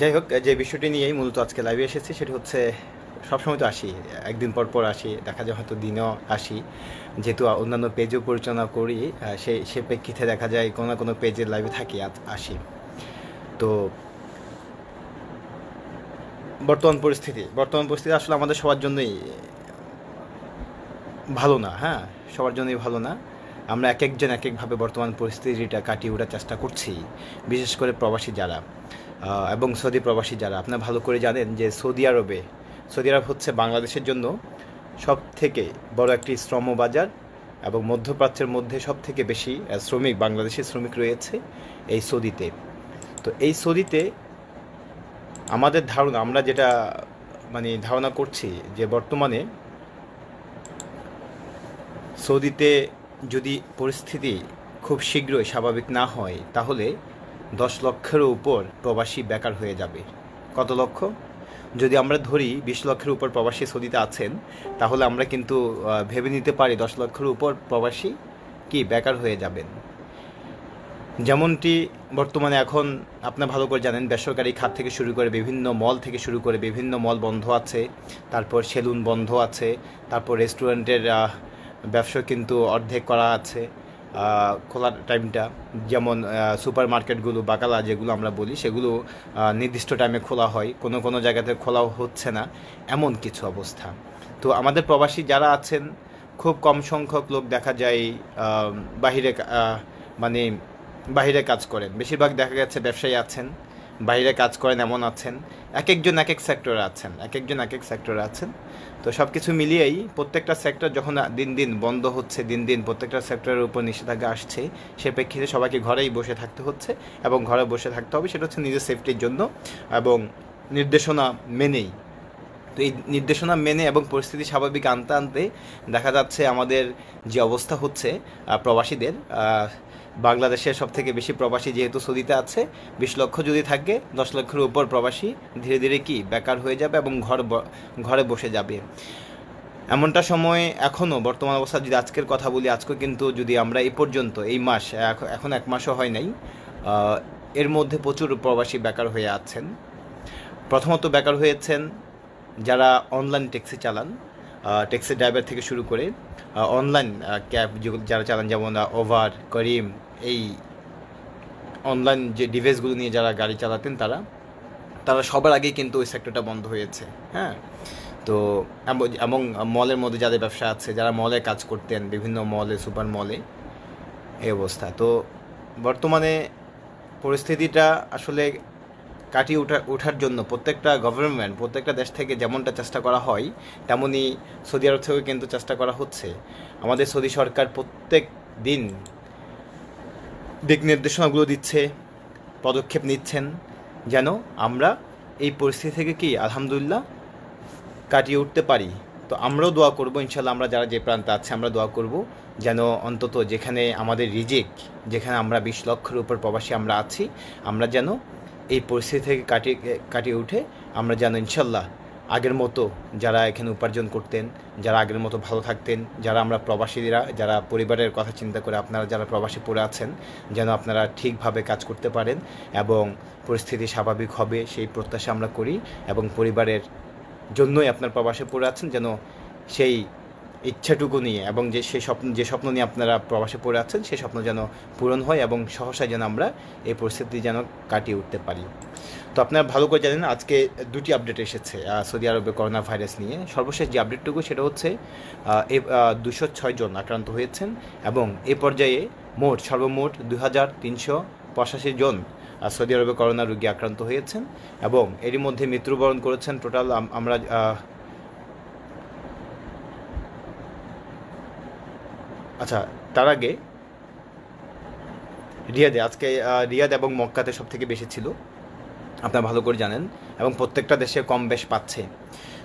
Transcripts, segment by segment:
যাই হোক যে বিষয়টি নিয়েই মূলত আজকে লাইভে এসেছি সেটি হচ্ছে সবসময় তো আসি একদিন পর পর আসি দেখা যায় হয়তো দিনও আসি যেহেতু অন্যান্য পেজও পরিচালনা করি সে সে প্রেক্ষিতে দেখা যায় কোনো না কোনো পেজের লাইভে থাকি আসি তো বর্তমান পরিস্থিতি বর্তমান পরিস্থিতি আসলে আমাদের সবার জন্যই ভালো না হ্যাঁ সবার জন্যই ভালো না আমরা এক একজন এক একভাবে বর্তমান পরিস্থিতিটা কাটিয়ে ওঠার চেষ্টা করছি বিশেষ করে প্রবাসী যারা এবং সৌদি প্রবাসী যারা আপনারা ভালো করে জানেন যে সৌদি আরবে সৌদি আরব হচ্ছে বাংলাদেশের জন্য সব থেকে বড় একটি শ্রম বাজার এবং মধ্যপ্রাচ্যের মধ্যে সব থেকে বেশি শ্রমিক বাংলাদেশের শ্রমিক রয়েছে এই সৌদিতে তো এই সৌদিতে আমাদের ধারণা আমরা যেটা মানে ধারণা করছি যে বর্তমানে সৌদিতে যদি পরিস্থিতি খুব শীঘ্রই স্বাভাবিক না হয় তাহলে দশ লক্ষের উপর প্রবাসী বেকার হয়ে যাবে কত লক্ষ যদি আমরা ধরি বিশ লক্ষের উপর প্রবাসী সৌদিতে আছেন তাহলে আমরা কিন্তু ভেবে নিতে পারি দশ লক্ষের উপর প্রবাসী কি বেকার হয়ে যাবেন যেমনটি বর্তমানে এখন আপনার ভালো করে জানেন বেসরকারি খাত থেকে শুরু করে বিভিন্ন মল থেকে শুরু করে বিভিন্ন মল বন্ধ আছে তারপর সেলুন বন্ধ আছে তারপর রেস্টুরেন্টের ব্যবসা কিন্তু অর্ধেক করা আছে খোলার টাইমটা যেমন সুপার মার্কেটগুলো বাকালা যেগুলো আমরা বলি সেগুলো নির্দিষ্ট টাইমে খোলা হয় কোনো কোনো জায়গাতে খোলাও হচ্ছে না এমন কিছু অবস্থা তো আমাদের প্রবাসী যারা আছেন খুব কম সংখ্যক লোক দেখা যায় বাহিরে মানে বাহিরে কাজ করেন বেশিরভাগ দেখা গেছে ব্যবসায়ী আছেন বাইরে কাজ করেন এমন আছেন এক একজন এক এক সেক্টরে আছেন এক একজন এক এক সেক্টরে আছেন তো সব কিছু মিলিয়েই প্রত্যেকটা সেক্টর যখন দিন দিন বন্ধ হচ্ছে দিন দিন প্রত্যেকটা সেক্টরের উপর নিষেধাজ্ঞা আসছে সে প্রেক্ষিতে সবাইকে ঘরেই বসে থাকতে হচ্ছে এবং ঘরে বসে থাকতে হবে সেটা হচ্ছে নিজের সেফটির জন্য এবং নির্দেশনা মেনেই তো এই নির্দেশনা মেনে এবং পরিস্থিতি স্বাভাবিক আনতে আনতে দেখা যাচ্ছে আমাদের যে অবস্থা হচ্ছে প্রবাসীদের বাংলাদেশের থেকে বেশি প্রবাসী যেহেতু সৌদিতে আছে বিশ লক্ষ যদি থাকে দশ লক্ষের উপর প্রবাসী ধীরে ধীরে কি বেকার হয়ে যাবে এবং ঘর ঘরে বসে যাবে এমনটা সময় এখনও বর্তমান অবস্থা যদি আজকের কথা বলি আজকে কিন্তু যদি আমরা এই পর্যন্ত এই মাস এখন এক মাসও হয় নাই এর মধ্যে প্রচুর প্রবাসী বেকার হয়ে আছেন প্রথমত বেকার হয়েছেন যারা অনলাইন ট্যাক্সি চালান ট্যাক্সি ড্রাইভার থেকে শুরু করে অনলাইন ক্যাব যারা চালান যেমন ওভার করিম এই অনলাইন যে ডিভাইসগুলো নিয়ে যারা গাড়ি চালাতেন তারা তারা সবার আগেই কিন্তু ওই সেক্টরটা বন্ধ হয়েছে হ্যাঁ তো এবং মলের মধ্যে যাদের ব্যবসা আছে যারা মলে কাজ করতেন বিভিন্ন মলে সুপার মলে এই অবস্থা তো বর্তমানে পরিস্থিতিটা আসলে কাটিয়ে ওঠা ওঠার জন্য প্রত্যেকটা গভর্নমেন্ট প্রত্যেকটা দেশ থেকে যেমনটা চেষ্টা করা হয় তেমনই সৌদি আরব থেকেও কিন্তু চেষ্টা করা হচ্ছে আমাদের সৌদি সরকার প্রত্যেক দিন দিক নির্দেশনাগুলো দিচ্ছে পদক্ষেপ নিচ্ছেন যেন আমরা এই পরিস্থিতি থেকে কি আলহামদুলিল্লাহ কাটিয়ে উঠতে পারি তো আমরাও দোয়া করব ইনশাল্লাহ আমরা যারা যে প্রান্তে আছে আমরা দোয়া করব যেন অন্তত যেখানে আমাদের রিজেক যেখানে আমরা বিশ লক্ষের উপর প্রবাসী আমরা আছি আমরা যেন এই পরিস্থিতি থেকে কাটিয়ে কাটিয়ে উঠে আমরা যেন ইনশাল্লাহ আগের মতো যারা এখানে উপার্জন করতেন যারা আগের মতো ভালো থাকতেন যারা আমরা প্রবাসীরা যারা পরিবারের কথা চিন্তা করে আপনারা যারা প্রবাসী পড়ে আছেন যেন আপনারা ঠিকভাবে কাজ করতে পারেন এবং পরিস্থিতি স্বাভাবিক হবে সেই প্রত্যাশা আমরা করি এবং পরিবারের জন্যই আপনার প্রবাসে পড়ে আছেন যেন সেই ইচ্ছাটুকু নিয়ে এবং যে সে স্বপ্ন যে স্বপ্ন নিয়ে আপনারা প্রবাসে পড়ে আছেন সে স্বপ্ন যেন পূরণ হয় এবং সহসায় যেন আমরা এই পরিস্থিতি যেন কাটিয়ে উঠতে পারি তো আপনারা ভালো করে জানেন আজকে দুটি আপডেট এসেছে সৌদি আরবে করোনা ভাইরাস নিয়ে সর্বশেষ যে আপডেটটুকু সেটা হচ্ছে দুশো ছয় জন আক্রান্ত হয়েছেন এবং এ পর্যায়ে মোট সর্বমোট দু হাজার তিনশো পঁচাশি জন সৌদি আরবে করোনা রোগী আক্রান্ত হয়েছেন এবং এরই মধ্যে মৃত্যুবরণ করেছেন টোটাল আমরা আচ্ছা তার আগে রিয়াদে আজকে রিয়াদ এবং মক্কাতে সব থেকে বেশি ছিল আপনারা ভালো করে জানেন এবং প্রত্যেকটা দেশে কম বেশ পাচ্ছে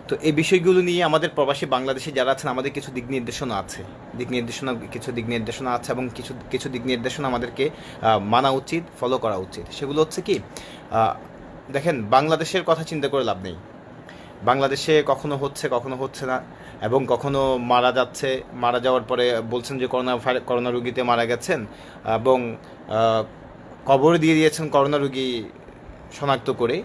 তো এই বিষয়গুলো নিয়ে আমাদের প্রবাসী বাংলাদেশে যারা আছেন আমাদের কিছু দিক নির্দেশনা আছে দিক নির্দেশনা কিছু দিক নির্দেশনা আছে এবং কিছু কিছু দিক নির্দেশনা আমাদেরকে মানা উচিত ফলো করা উচিত সেগুলো হচ্ছে কি দেখেন বাংলাদেশের কথা চিন্তা করে লাভ নেই বাংলাদেশে কখনো হচ্ছে কখনো হচ্ছে না এবং কখনো মারা যাচ্ছে মারা যাওয়ার পরে বলছেন যে করোনা করোনা রুগীতে মারা গেছেন এবং কবর দিয়ে দিয়েছেন করোনা রুগী শনাক্ত করে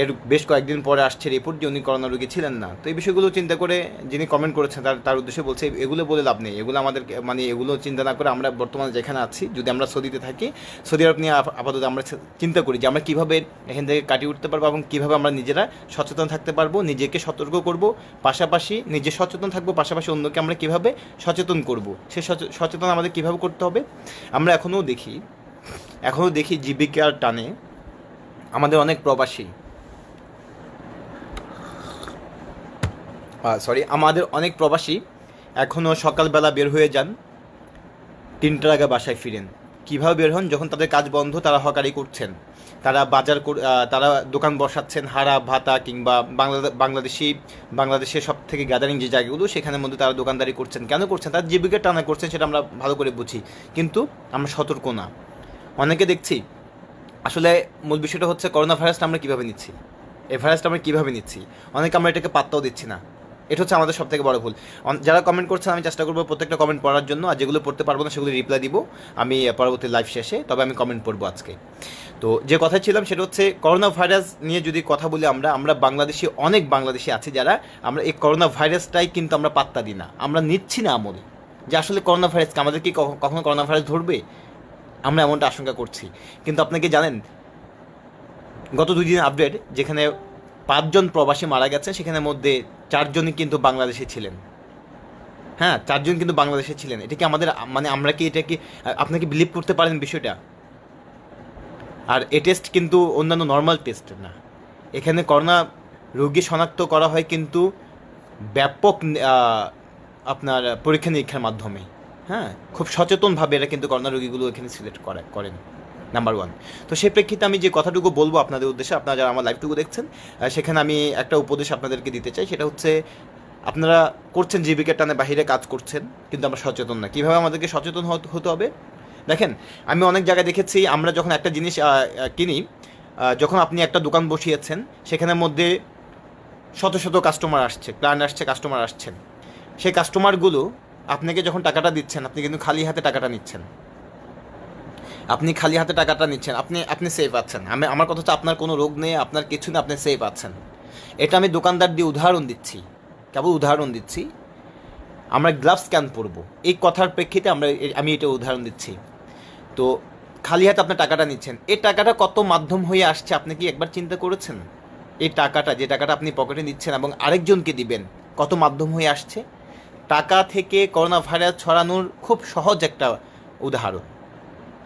এর বেশ কয়েকদিন পরে আসছে রিপোর্ট যে উনি করোনা রোগী ছিলেন না তো এই বিষয়গুলো চিন্তা করে যিনি কমেন্ট করেছেন তার তার উদ্দেশ্যে বলছে এগুলো বলে লাভ নেই এগুলো আমাদের মানে এগুলো চিন্তা না করে আমরা বর্তমানে যেখানে আছি যদি আমরা সৌদিতে থাকি সৌদি আরব নিয়ে আপাতত আমরা চিন্তা করি যে আমরা কীভাবে এখান থেকে কাটিয়ে উঠতে পারবো এবং কীভাবে আমরা নিজেরা সচেতন থাকতে পারবো নিজেকে সতর্ক করব পাশাপাশি নিজে সচেতন থাকবো পাশাপাশি অন্যকে আমরা কীভাবে সচেতন করব সে সচেতন আমাদের কীভাবে করতে হবে আমরা এখনও দেখি এখনও দেখি জীবিকার টানে আমাদের অনেক প্রবাসী সরি আমাদের অনেক প্রবাসী এখনও সকালবেলা বের হয়ে যান তিনটার আগে বাসায় ফিরেন কীভাবে বের হন যখন তাদের কাজ বন্ধ তারা হকারি করছেন তারা বাজার তারা দোকান বসাচ্ছেন হারা ভাতা কিংবা বাংলাদেশ বাংলাদেশি বাংলাদেশের সব থেকে গ্যাদারিং যে জায়গাগুলো সেখানের মধ্যে তারা দোকানদারি করছেন কেন করছেন তার জীবিকা টানা করছেন সেটা আমরা ভালো করে বুঝি কিন্তু আমরা সতর্ক না অনেকে দেখছি আসলে মূল বিষয়টা হচ্ছে করোনা ভাইরাসটা আমরা কীভাবে নিচ্ছি এই ভাইরাসটা আমরা কীভাবে নিচ্ছি অনেকে আমরা এটাকে পাত্তাও দিচ্ছি না এটা হচ্ছে আমাদের সবথেকে বড় ভুল যারা কমেন্ট করছে আমি চেষ্টা করবো প্রত্যেকটা কমেন্ট পড়ার জন্য আর যেগুলো পড়তে পারবো না সেগুলো রিপ্লাই দিব আমি পরবর্তী লাইভ শেষে তবে আমি কমেন্ট পড়বো আজকে তো যে কথা ছিলাম সেটা হচ্ছে করোনা ভাইরাস নিয়ে যদি কথা বলি আমরা আমরা বাংলাদেশি অনেক বাংলাদেশি আছি যারা আমরা এই করোনা ভাইরাসটাই কিন্তু আমরা পাত্তা দিই না আমরা নিচ্ছি না আমল যে আসলে করোনা ভাইরাসকে আমাদের কি কখনো করোনা ভাইরাস ধরবে আমরা এমনটা আশঙ্কা করছি কিন্তু আপনাকে জানেন গত দুই দিন আপডেট যেখানে পাঁচজন প্রবাসী মারা গেছে সেখানে মধ্যে চারজনই কিন্তু বাংলাদেশে ছিলেন হ্যাঁ চারজন কিন্তু বাংলাদেশে ছিলেন এটা কি আমাদের মানে আমরা কি এটা কি আপনাকে বিলিভ করতে পারেন বিষয়টা আর এ টেস্ট কিন্তু অন্যান্য নর্মাল টেস্ট না এখানে করোনা রোগী শনাক্ত করা হয় কিন্তু ব্যাপক আপনার পরীক্ষা নিরীক্ষার মাধ্যমে হ্যাঁ খুব সচেতনভাবে এরা কিন্তু করোনা রোগীগুলো এখানে সিলেক্ট করে করেন নাম্বার ওয়ান তো সে প্রেক্ষিতে আমি যে কথাটুকু বলবো আপনাদের উদ্দেশ্যে আপনারা যারা আমার লাইফটুকু দেখছেন সেখানে আমি একটা উপদেশ আপনাদেরকে দিতে চাই সেটা হচ্ছে আপনারা করছেন জীবিকার টানে বাহিরে কাজ করছেন কিন্তু আমরা সচেতন না কীভাবে আমাদেরকে সচেতন হতে হবে দেখেন আমি অনেক জায়গায় দেখেছি আমরা যখন একটা জিনিস কিনি যখন আপনি একটা দোকান বসিয়েছেন সেখানের মধ্যে শত শত কাস্টমার আসছে ক্লায়েন্ট আসছে কাস্টমার আসছেন সেই কাস্টমারগুলো আপনাকে যখন টাকাটা দিচ্ছেন আপনি কিন্তু খালি হাতে টাকাটা নিচ্ছেন আপনি খালি হাতে টাকাটা নিচ্ছেন আপনি আপনি সেফ আছেন আমি আমার কথা হচ্ছে আপনার কোনো রোগ নেই আপনার কিছু নেই আপনি সেফ আছেন এটা আমি দোকানদার দিয়ে উদাহরণ দিচ্ছি কেবল উদাহরণ দিচ্ছি আমরা গ্লাভস কেন পরবো এই কথার প্রেক্ষিতে আমরা আমি এটা উদাহরণ দিচ্ছি তো খালি হাতে আপনার টাকাটা নিচ্ছেন এই টাকাটা কত মাধ্যম হয়ে আসছে আপনি কি একবার চিন্তা করেছেন এই টাকাটা যে টাকাটা আপনি পকেটে নিচ্ছেন এবং আরেকজনকে দিবেন কত মাধ্যম হয়ে আসছে টাকা থেকে করোনা ভাইরাস ছড়ানোর খুব সহজ একটা উদাহরণ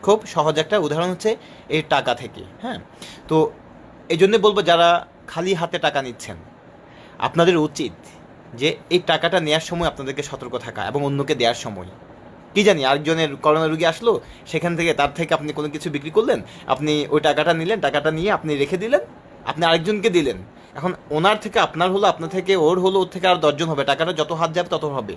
খুব সহজ একটা উদাহরণ হচ্ছে এই টাকা থেকে হ্যাঁ তো এই জন্যে বলবো যারা খালি হাতে টাকা নিচ্ছেন আপনাদের উচিত যে এই টাকাটা নেওয়ার সময় আপনাদেরকে সতর্ক থাকা এবং অন্যকে দেওয়ার সময় কি জানি আরেকজনের করোনা রুগী আসলো সেখান থেকে তার থেকে আপনি কোনো কিছু বিক্রি করলেন আপনি ওই টাকাটা নিলেন টাকাটা নিয়ে আপনি রেখে দিলেন আপনি আরেকজনকে দিলেন এখন ওনার থেকে আপনার হলো আপনার থেকে ওর হলো ওর থেকে আর দশজন হবে টাকাটা যত হাত যাবে তত হবে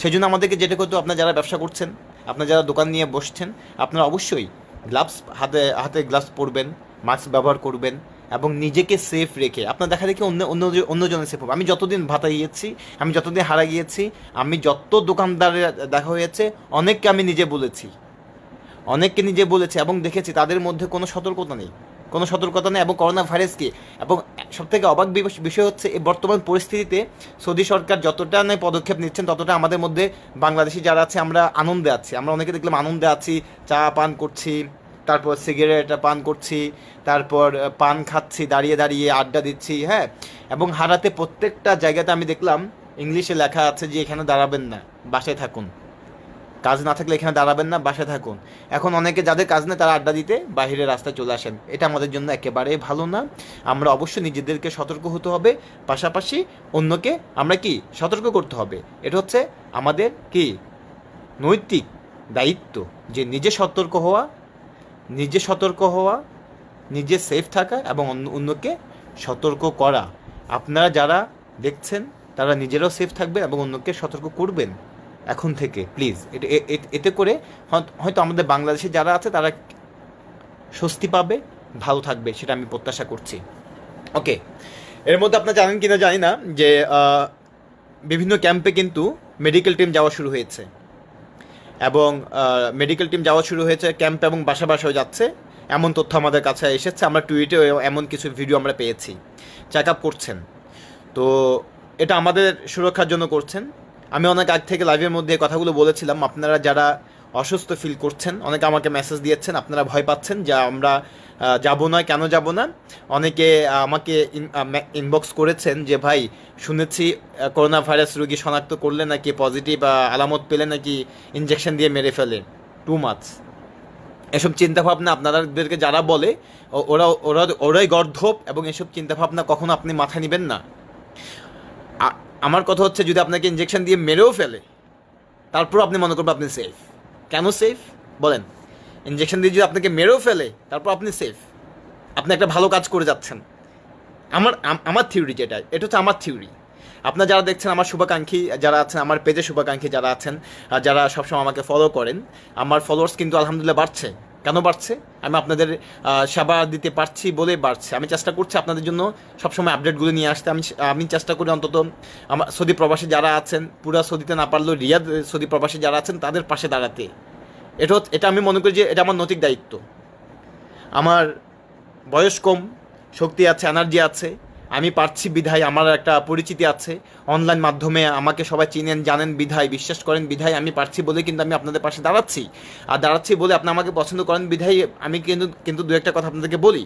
সেই জন্য আমাদেরকে যেটা করতে আপনার যারা ব্যবসা করছেন আপনার যারা দোকান নিয়ে বসছেন আপনারা অবশ্যই গ্লাভস হাতে হাতে গ্লাভস পরবেন মাস্ক ব্যবহার করবেন এবং নিজেকে সেফ রেখে আপনার দেখা দেখি অন্য অন্য অন্যজনের সেফ হবে আমি যতদিন ভাতা গিয়েছি আমি যতদিন হারা গিয়েছি আমি যত দোকানদারের দেখা হয়েছে অনেককে আমি নিজে বলেছি অনেককে নিজে বলেছি এবং দেখেছি তাদের মধ্যে কোনো সতর্কতা নেই কোনো সতর্কতা নেই এবং করোনা ভাইরাসকে এবং সবথেকে অবাক বিষয় হচ্ছে এই বর্তমান পরিস্থিতিতে সৌদি সরকার যতটা নয় পদক্ষেপ নিচ্ছেন ততটা আমাদের মধ্যে বাংলাদেশি যারা আছে আমরা আনন্দে আছি আমরা অনেকে দেখলাম আনন্দে আছি চা পান করছি তারপর সিগারেট পান করছি তারপর পান খাচ্ছি দাঁড়িয়ে দাঁড়িয়ে আড্ডা দিচ্ছি হ্যাঁ এবং হারাতে প্রত্যেকটা জায়গাতে আমি দেখলাম ইংলিশে লেখা আছে যে এখানে দাঁড়াবেন না বাসায় থাকুন কাজ না থাকলে এখানে দাঁড়াবেন না বাসায় থাকুন এখন অনেকে যাদের কাজ নেই তারা আড্ডা দিতে বাহিরে রাস্তায় চলে আসেন এটা আমাদের জন্য একেবারে ভালো না আমরা অবশ্যই নিজেদেরকে সতর্ক হতে হবে পাশাপাশি অন্যকে আমরা কি সতর্ক করতে হবে এটা হচ্ছে আমাদের কি নৈতিক দায়িত্ব যে নিজে সতর্ক হওয়া নিজে সতর্ক হওয়া নিজে সেফ থাকা এবং অন্যকে সতর্ক করা আপনারা যারা দেখছেন তারা নিজেরাও সেফ থাকবেন এবং অন্যকে সতর্ক করবেন এখন থেকে প্লিজ এতে করে হয়তো আমাদের বাংলাদেশে যারা আছে তারা স্বস্তি পাবে ভালো থাকবে সেটা আমি প্রত্যাশা করছি ওকে এর মধ্যে আপনার জানেন কিনা জানি না যে বিভিন্ন ক্যাম্পে কিন্তু মেডিকেল টিম যাওয়া শুরু হয়েছে এবং মেডিকেল টিম যাওয়া শুরু হয়েছে ক্যাম্প এবং বাসা বাসাও যাচ্ছে এমন তথ্য আমাদের কাছে এসেছে আমরা টুইটে এমন কিছু ভিডিও আমরা পেয়েছি চেক আপ করছেন তো এটা আমাদের সুরক্ষার জন্য করছেন আমি অনেক আগ থেকে লাইভের মধ্যে কথাগুলো বলেছিলাম আপনারা যারা অসুস্থ ফিল করছেন অনেকে আমাকে মেসেজ দিয়েছেন আপনারা ভয় পাচ্ছেন যে আমরা যাব না কেন যাব না অনেকে আমাকে ইনবক্স করেছেন যে ভাই শুনেছি করোনা ভাইরাস রোগী শনাক্ত করলে নাকি পজিটিভ আলামত পেলে নাকি ইনজেকশন দিয়ে মেরে ফেলে টু মাছ এসব চিন্তাভাবনা আপনাদেরকে যারা বলে ওরা ওরা ওরাই গর্ধব এবং এসব চিন্তাভাবনা কখনো আপনি মাথায় নেবেন না আমার কথা হচ্ছে যদি আপনাকে ইঞ্জেকশন দিয়ে মেরেও ফেলে তারপর আপনি মনে করবেন আপনি সেফ কেন সেফ বলেন ইঞ্জেকশন দিয়ে যদি আপনাকে মেরেও ফেলে তারপর আপনি সেফ আপনি একটা ভালো কাজ করে যাচ্ছেন আমার আমার থিওরি যেটা এটা হচ্ছে আমার থিওরি আপনারা যারা দেখছেন আমার শুভাকাঙ্ক্ষী যারা আছেন আমার পেজে শুভাকাঙ্ক্ষী যারা আছেন যারা সবসময় আমাকে ফলো করেন আমার ফলোয়ার্স কিন্তু আলহামদুলিল্লাহ বাড়ছে কেন বাড়ছে আমি আপনাদের সেবা দিতে পারছি বলে বাড়ছে আমি চেষ্টা করছি আপনাদের জন্য সবসময় আপডেটগুলো নিয়ে আসতে আমি আমি চেষ্টা করি অন্তত আমার সৌদি প্রবাসী যারা আছেন পুরা সৌদিতে না পারলেও রিয়াদ সৌদি প্রবাসী যারা আছেন তাদের পাশে দাঁড়াতে এটা এটা আমি মনে করি যে এটা আমার নৈতিক দায়িত্ব আমার বয়স কম শক্তি আছে এনার্জি আছে আমি পারছি বিধায় আমার একটা পরিচিতি আছে অনলাইন মাধ্যমে আমাকে সবাই চিনেন জানেন বিধায় বিশ্বাস করেন বিধায় আমি পারছি বলে কিন্তু আমি আপনাদের পাশে দাঁড়াচ্ছি আর দাঁড়াচ্ছি বলে আপনি আমাকে পছন্দ করেন বিধায় আমি কিন্তু কিন্তু দু একটা কথা আপনাদেরকে বলি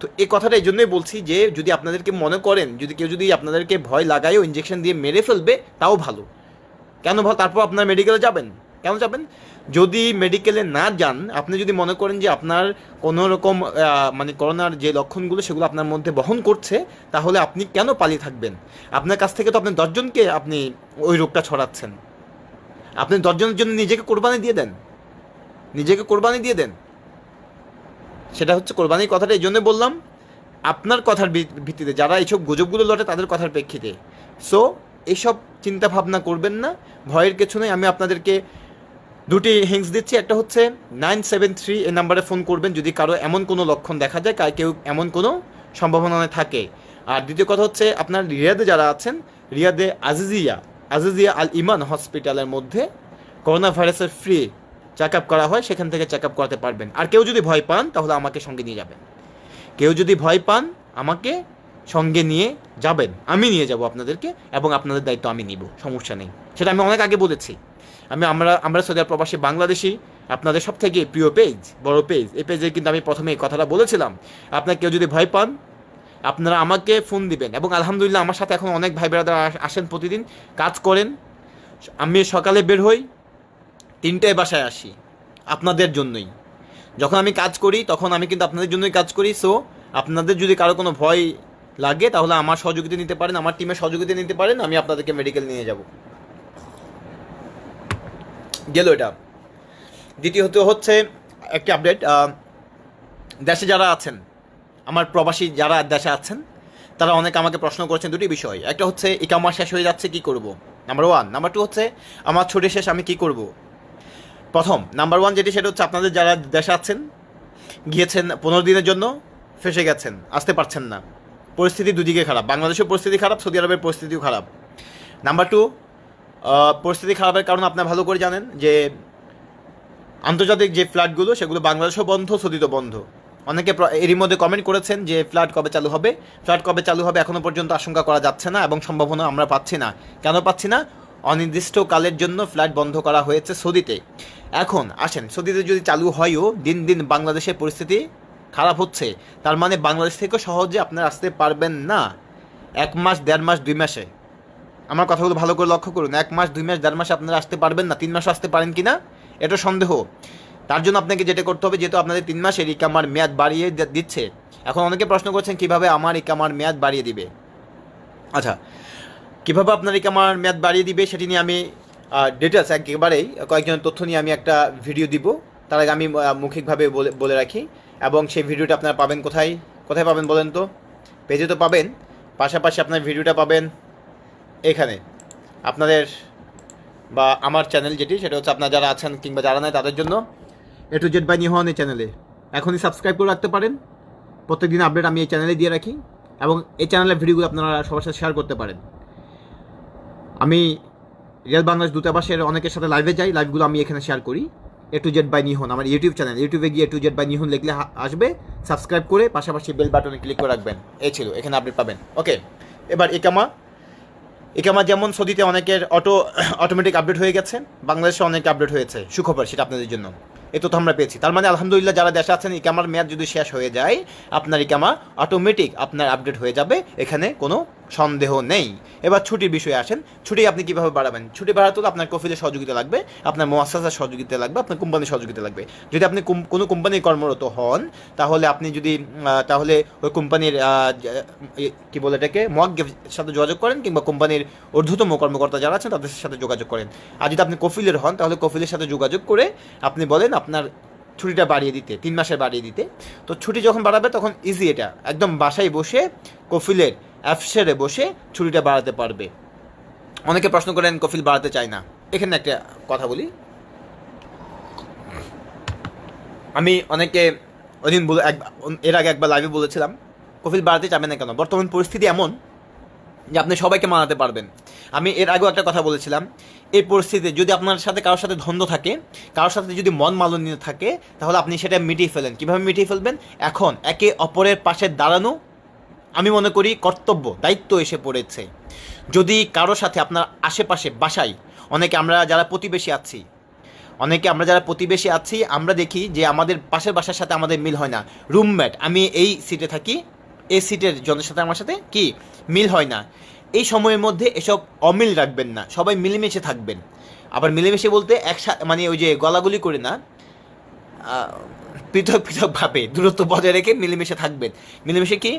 তো এই কথাটা এই জন্যই বলছি যে যদি আপনাদেরকে মনে করেন যদি কেউ যদি আপনাদেরকে ভয় লাগায়ও ইঞ্জেকশন দিয়ে মেরে ফেলবে তাও ভালো কেন ভালো তারপর আপনারা মেডিকেলে যাবেন কেন যাবেন যদি মেডিকেলে না যান আপনি যদি মনে করেন যে আপনার কোনো রকম মানে করোনার যে লক্ষণগুলো সেগুলো আপনার মধ্যে বহন করছে তাহলে আপনি কেন পালিয়ে থাকবেন আপনার কাছ থেকে তো আপনি দশজনকে আপনি ওই রোগটা ছড়াচ্ছেন আপনি দশজনের জন্য নিজেকে কোরবানি দিয়ে দেন নিজেকে কোরবানি দিয়ে দেন সেটা হচ্ছে কোরবানির কথাটা এই জন্য বললাম আপনার কথার ভিত্তিতে যারা এইসব গুজবগুলো লটে তাদের কথার প্রেক্ষিতে সো এসব চিন্তা ভাবনা করবেন না ভয়ের কিছু নেই আমি আপনাদেরকে দুটি হিংস দিচ্ছি একটা হচ্ছে নাইন সেভেন থ্রি এ নাম্বারে ফোন করবেন যদি কারো এমন কোনো লক্ষণ দেখা যায় কার কেউ এমন কোনো সম্ভাবনা থাকে আর দ্বিতীয় কথা হচ্ছে আপনার রিয়াদে যারা আছেন রিয়াদে আজিজিয়া আজিজিয়া আল ইমান হসপিটালের মধ্যে করোনা ভাইরাসের ফ্রি চেক আপ করা হয় সেখান থেকে চেক আপ করাতে পারবেন আর কেউ যদি ভয় পান তাহলে আমাকে সঙ্গে নিয়ে যাবেন কেউ যদি ভয় পান আমাকে সঙ্গে নিয়ে যাবেন আমি নিয়ে যাব আপনাদেরকে এবং আপনাদের দায়িত্ব আমি নিব সমস্যা নেই সেটা আমি অনেক আগে বলেছি আমি আমরা আমরা সৌদি প্রবাসী বাংলাদেশি আপনাদের সব থেকে প্রিয় পেজ বড় পেজ এই পেজে কিন্তু আমি প্রথমে এই কথাটা বলেছিলাম আপনার কেউ যদি ভয় পান আপনারা আমাকে ফোন দিবেন এবং আলহামদুলিল্লাহ আমার সাথে এখন অনেক ভাই বেড়া আসেন প্রতিদিন কাজ করেন আমি সকালে বের হই তিনটায় বাসায় আসি আপনাদের জন্যই যখন আমি কাজ করি তখন আমি কিন্তু আপনাদের জন্যই কাজ করি সো আপনাদের যদি কারো কোনো ভয় লাগে তাহলে আমার সহযোগিতা নিতে পারেন আমার টিমের সহযোগিতা নিতে পারেন আমি আপনাদেরকে মেডিকেল নিয়ে যাব গেল এটা দ্বিতীয়ত হচ্ছে একটি আপডেট দেশে যারা আছেন আমার প্রবাসী যারা দেশে আছেন তারা অনেক আমাকে প্রশ্ন করেছেন দুটি বিষয় একটা হচ্ছে ইকামার শেষ হয়ে যাচ্ছে কি করব নাম্বার ওয়ান নাম্বার টু হচ্ছে আমার ছুটি শেষ আমি কি করব প্রথম নাম্বার ওয়ান যেটি সেটা হচ্ছে আপনাদের যারা দেশে আছেন গিয়েছেন পনেরো দিনের জন্য ফেসে গেছেন আসতে পারছেন না পরিস্থিতি দুদিকে খারাপ বাংলাদেশের পরিস্থিতি খারাপ সৌদি আরবের পরিস্থিতিও খারাপ নাম্বার টু পরিস্থিতি খারাপের কারণ আপনারা ভালো করে জানেন যে আন্তর্জাতিক যে ফ্ল্যাটগুলো সেগুলো বাংলাদেশও বন্ধ সদিত বন্ধ অনেকে এরই মধ্যে কমেন্ট করেছেন যে ফ্ল্যাট কবে চালু হবে ফ্ল্যাট কবে চালু হবে এখনও পর্যন্ত আশঙ্কা করা যাচ্ছে না এবং সম্ভাবনা আমরা পাচ্ছি না কেন পাচ্ছি না অনির্দিষ্টকালের জন্য ফ্ল্যাট বন্ধ করা হয়েছে সৌদিতে এখন আসেন সৌদিতে যদি চালু হয়ও দিন দিন বাংলাদেশের পরিস্থিতি খারাপ হচ্ছে তার মানে বাংলাদেশ থেকে সহজে আপনারা আসতে পারবেন না এক মাস দেড় মাস দুই মাসে আমার কথাগুলো ভালো করে লক্ষ্য করুন এক মাস দুই মাস দেড় মাস আপনারা আসতে পারবেন না তিন মাস আসতে পারেন কি না এটা সন্দেহ তার জন্য আপনাকে যেটা করতে হবে যেহেতু আপনাদের তিন মাসের ইকামার মেয়াদ বাড়িয়ে দিচ্ছে এখন অনেকে প্রশ্ন করছেন কিভাবে আমার ইকামার মেয়াদ বাড়িয়ে দিবে আচ্ছা কীভাবে আপনার ইকামার মেয়াদ বাড়িয়ে দিবে সেটি নিয়ে আমি ডিটেলস একেবারেই কয়েকজন তথ্য নিয়ে আমি একটা ভিডিও দিব তার আগে আমি মৌখিকভাবে বলে বলে রাখি এবং সেই ভিডিওটা আপনারা পাবেন কোথায় কোথায় পাবেন বলেন তো পেজে তো পাবেন পাশাপাশি আপনার ভিডিওটা পাবেন এখানে আপনাদের বা আমার চ্যানেল যেটি সেটা হচ্ছে আপনারা যারা আছেন কিংবা যারা নাই তাদের জন্য এ টু জেড বাই নিহন এই চ্যানেলে এখনই সাবস্ক্রাইব করে রাখতে পারেন প্রত্যেকদিন আপডেট আমি এই চ্যানেলে দিয়ে রাখি এবং এই চ্যানেলের ভিডিওগুলো আপনারা সবার সাথে শেয়ার করতে পারেন আমি রিয়াল বাংলাদেশ দূতাবাসের অনেকের সাথে লাইভে যাই লাইভগুলো আমি এখানে শেয়ার করি এ টু জেড বাই নিহন আমার ইউটিউব চ্যানেল ইউটিউবে গিয়ে এ টু জেড বাই নিহন লিখলে আসবে সাবস্ক্রাইব করে পাশাপাশি বেল বাটনে ক্লিক করে রাখবেন এ ছিল এখানে আপডেট পাবেন ওকে এবার একামা ইকামা যেমন সৌদিতে অনেকের অটো অটোমেটিক আপডেট হয়ে গেছে বাংলাদেশে অনেক আপডেট হয়েছে সুখবর সেটা আপনাদের জন্য এ তথ্য আমরা পেয়েছি তার মানে আলহামদুলিল্লাহ যারা দেশে আছেন ইকামার মেয়াদ যদি শেষ হয়ে যায় আপনার ইকামা অটোমেটিক আপনার আপডেট হয়ে যাবে এখানে কোনো সন্দেহ নেই এবার ছুটির বিষয়ে আসেন ছুটি আপনি কীভাবে বাড়াবেন ছুটি বাড়াতে হলে আপনার কফিলের সহযোগিতা লাগবে আপনার মহাসাসার সহযোগিতা লাগবে আপনার কোম্পানির সহযোগিতা লাগবে যদি আপনি কোনো কোম্পানির কর্মরত হন তাহলে আপনি যদি তাহলে ওই কোম্পানির কী বলে এটাকে মগ্গের সাথে যোগাযোগ করেন কিংবা কোম্পানির ঊর্ধ্বতম কর্মকর্তা যারা আছেন তাদের সাথে যোগাযোগ করেন আর যদি আপনি কফিলের হন তাহলে কফিলের সাথে যোগাযোগ করে আপনি বলেন আপনার ছুটিটা বাড়িয়ে দিতে তিন মাসের বাড়িয়ে দিতে তো ছুটি যখন বাড়াবে তখন ইজি এটা একদম বাসায় বসে কফিলের অ্যাফসেরে বসে ছুরিটা বাড়াতে পারবে অনেকে প্রশ্ন করেন কফিল বাড়াতে চায় না এখানে একটা কথা বলি আমি অনেকে ওদিন বলে এক এর আগে একবার লাইভে বলেছিলাম কফিল বাড়াতে চাবে না কেন বর্তমান পরিস্থিতি এমন যে আপনি সবাইকে মানাতে পারবেন আমি এর আগেও একটা কথা বলেছিলাম এই পরিস্থিতিতে যদি আপনার সাথে কারোর সাথে ধন্ধ থাকে কারোর সাথে যদি মন মালনীয় থাকে তাহলে আপনি সেটা মিটিয়ে ফেলেন কীভাবে মিটিয়ে ফেলবেন এখন একে অপরের পাশে দাঁড়ানো আমি মনে করি কর্তব্য দায়িত্ব এসে পড়েছে যদি কারো সাথে আপনার আশেপাশে বাসায় অনেকে আমরা যারা প্রতিবেশী আছি অনেকে আমরা যারা প্রতিবেশী আছি আমরা দেখি যে আমাদের পাশের বাসার সাথে আমাদের মিল হয় না রুমমেট আমি এই সিটে থাকি এই সিটের জনের সাথে আমার সাথে কি মিল হয় না এই সময়ের মধ্যে এসব অমিল রাখবেন না সবাই মিলেমিশে থাকবেন আবার মিলেমিশে বলতে একসাথে মানে ওই যে গলাগুলি করে না পৃথক পৃথকভাবে দূরত্ব বজায় রেখে মিলেমিশে থাকবেন মিলেমিশে কি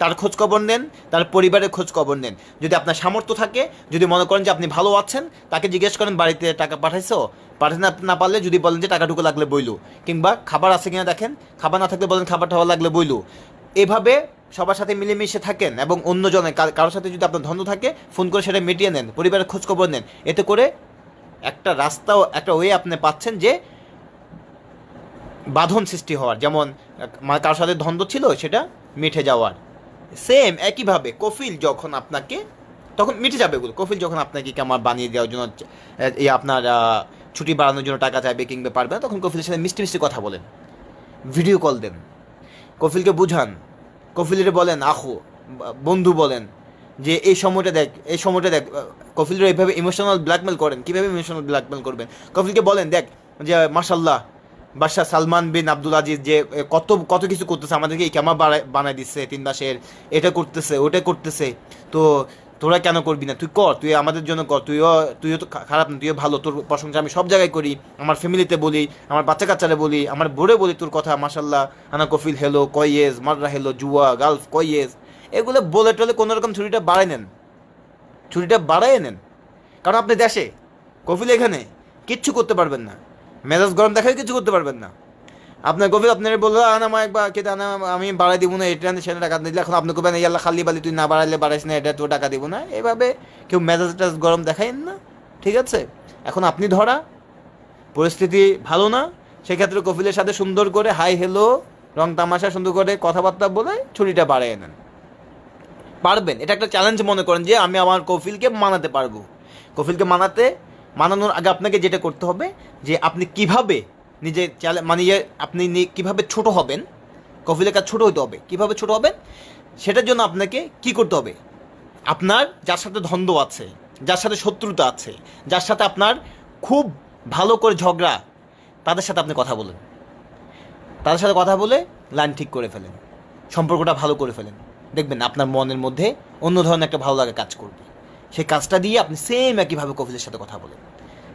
তার খোঁজখবর নেন তার পরিবারের খোঁজখবর নেন যদি আপনার সামর্থ্য থাকে যদি মনে করেন যে আপনি ভালো আছেন তাকে জিজ্ঞেস করেন বাড়িতে টাকা পাঠাইছো পাঠাতে না পারলে যদি বলেন যে টাকাটুকু লাগলে বইলু কিংবা খাবার আছে কিনা দেখেন খাবার না থাকলে বলেন খাবার টাবার লাগলে বইলু এভাবে সবার সাথে মিলেমিশে থাকেন এবং অন্যজনে কারোর সাথে যদি আপনার ধন্য থাকে ফোন করে সেটা মিটিয়ে নেন পরিবারের খোঁজখবর নেন এতে করে একটা রাস্তাও একটা ওয়ে আপনি পাচ্ছেন যে বাঁধন সৃষ্টি হওয়ার যেমন কারোর সাথে ধন্দ ছিল সেটা মিঠে যাওয়ার সেম একইভাবে কফিল যখন আপনাকে তখন মিটে যাবে এগুলো কফিল যখন আপনাকে আমার বানিয়ে দেওয়ার জন্য এই আপনার ছুটি বাড়ানোর জন্য টাকা চাইবে কিংবা পারবে না তখন কফিলের সাথে মিষ্টি মিষ্টি কথা বলেন ভিডিও কল দেন কফিলকে বুঝান কফিলের বলেন আহু বন্ধু বলেন যে এই সময়টা দেখ এই সময়টা দেখ কফিলের এইভাবে ইমোশনাল ব্ল্যাকমেল করেন কীভাবে ইমোশনাল ব্ল্যাকমেল করবেন কফিলকে বলেন দেখ যে মার্শাল্লাহ বাদশাহ সালমান বিন আব্দুল আজিজ যে কত কত কিছু করতেছে আমাদেরকে এই ক্যামা বানাই দিচ্ছে তিন মাসের এটা করতেছে ওটা করতেছে তো তোরা কেন করবি না তুই কর তুই আমাদের জন্য কর তুইও তুইও তো খারাপ না তুইও ভালো তোর প্রশংসা আমি সব জায়গায় করি আমার ফ্যামিলিতে বলি আমার বাচ্চা কাচ্চারে বলি আমার বোরে বলি তোর কথা মাসাল্লাহ আনা কফিল হেলো কয়েজ মাররা হেলো জুয়া গালফ কয়েজ এগুলো বলে টলে কোনো রকম ছুরিটা বাড়ায় নেন ছুরিটা বাড়ায় নেন কারণ আপনি দেশে কফিল এখানে কিচ্ছু করতে পারবেন না মেজাজ গরম দেখায় কিছু করতে পারবেন না আপনার কবি আপনার বললো আনা মা একবার কেটে আনা আমি বাড়াই দিব না এটা সেটা টাকা দিলে এখন আপনি কবেন ইয়াল্লা খালি বালি তুই না বাড়াইলে বাড়াইস না এটা তো টাকা দিব না এভাবে কেউ মেজাজ টাজ গরম দেখাইন না ঠিক আছে এখন আপনি ধরা পরিস্থিতি ভালো না সেক্ষেত্রে কফিলের সাথে সুন্দর করে হাই হেলো রং তামাশা সুন্দর করে কথাবার্তা বলে ছুরিটা বাড়াই নেন পারবেন এটা একটা চ্যালেঞ্জ মনে করেন যে আমি আমার কফিলকে মানাতে পারবো কফিলকে মানাতে মানানোর আগে আপনাকে যেটা করতে হবে যে আপনি কিভাবে নিজে মানে ইয়ে, আপনি কিভাবে ছোট হবেন কফিলের কাজ ছোটো হতে হবে কিভাবে ছোট হবেন সেটার জন্য আপনাকে কি করতে হবে আপনার যার সাথে ধন্দ আছে যার সাথে শত্রুতা আছে যার সাথে আপনার খুব ভালো করে ঝগড়া তাদের সাথে আপনি কথা বলেন তাদের সাথে কথা বলে লাইন ঠিক করে ফেলেন সম্পর্কটা ভালো করে ফেলেন দেখবেন আপনার মনের মধ্যে অন্য ধরনের একটা ভালো লাগা কাজ করবে সেই কাজটা দিয়ে আপনি সেম একইভাবে কফিলের সাথে কথা বলেন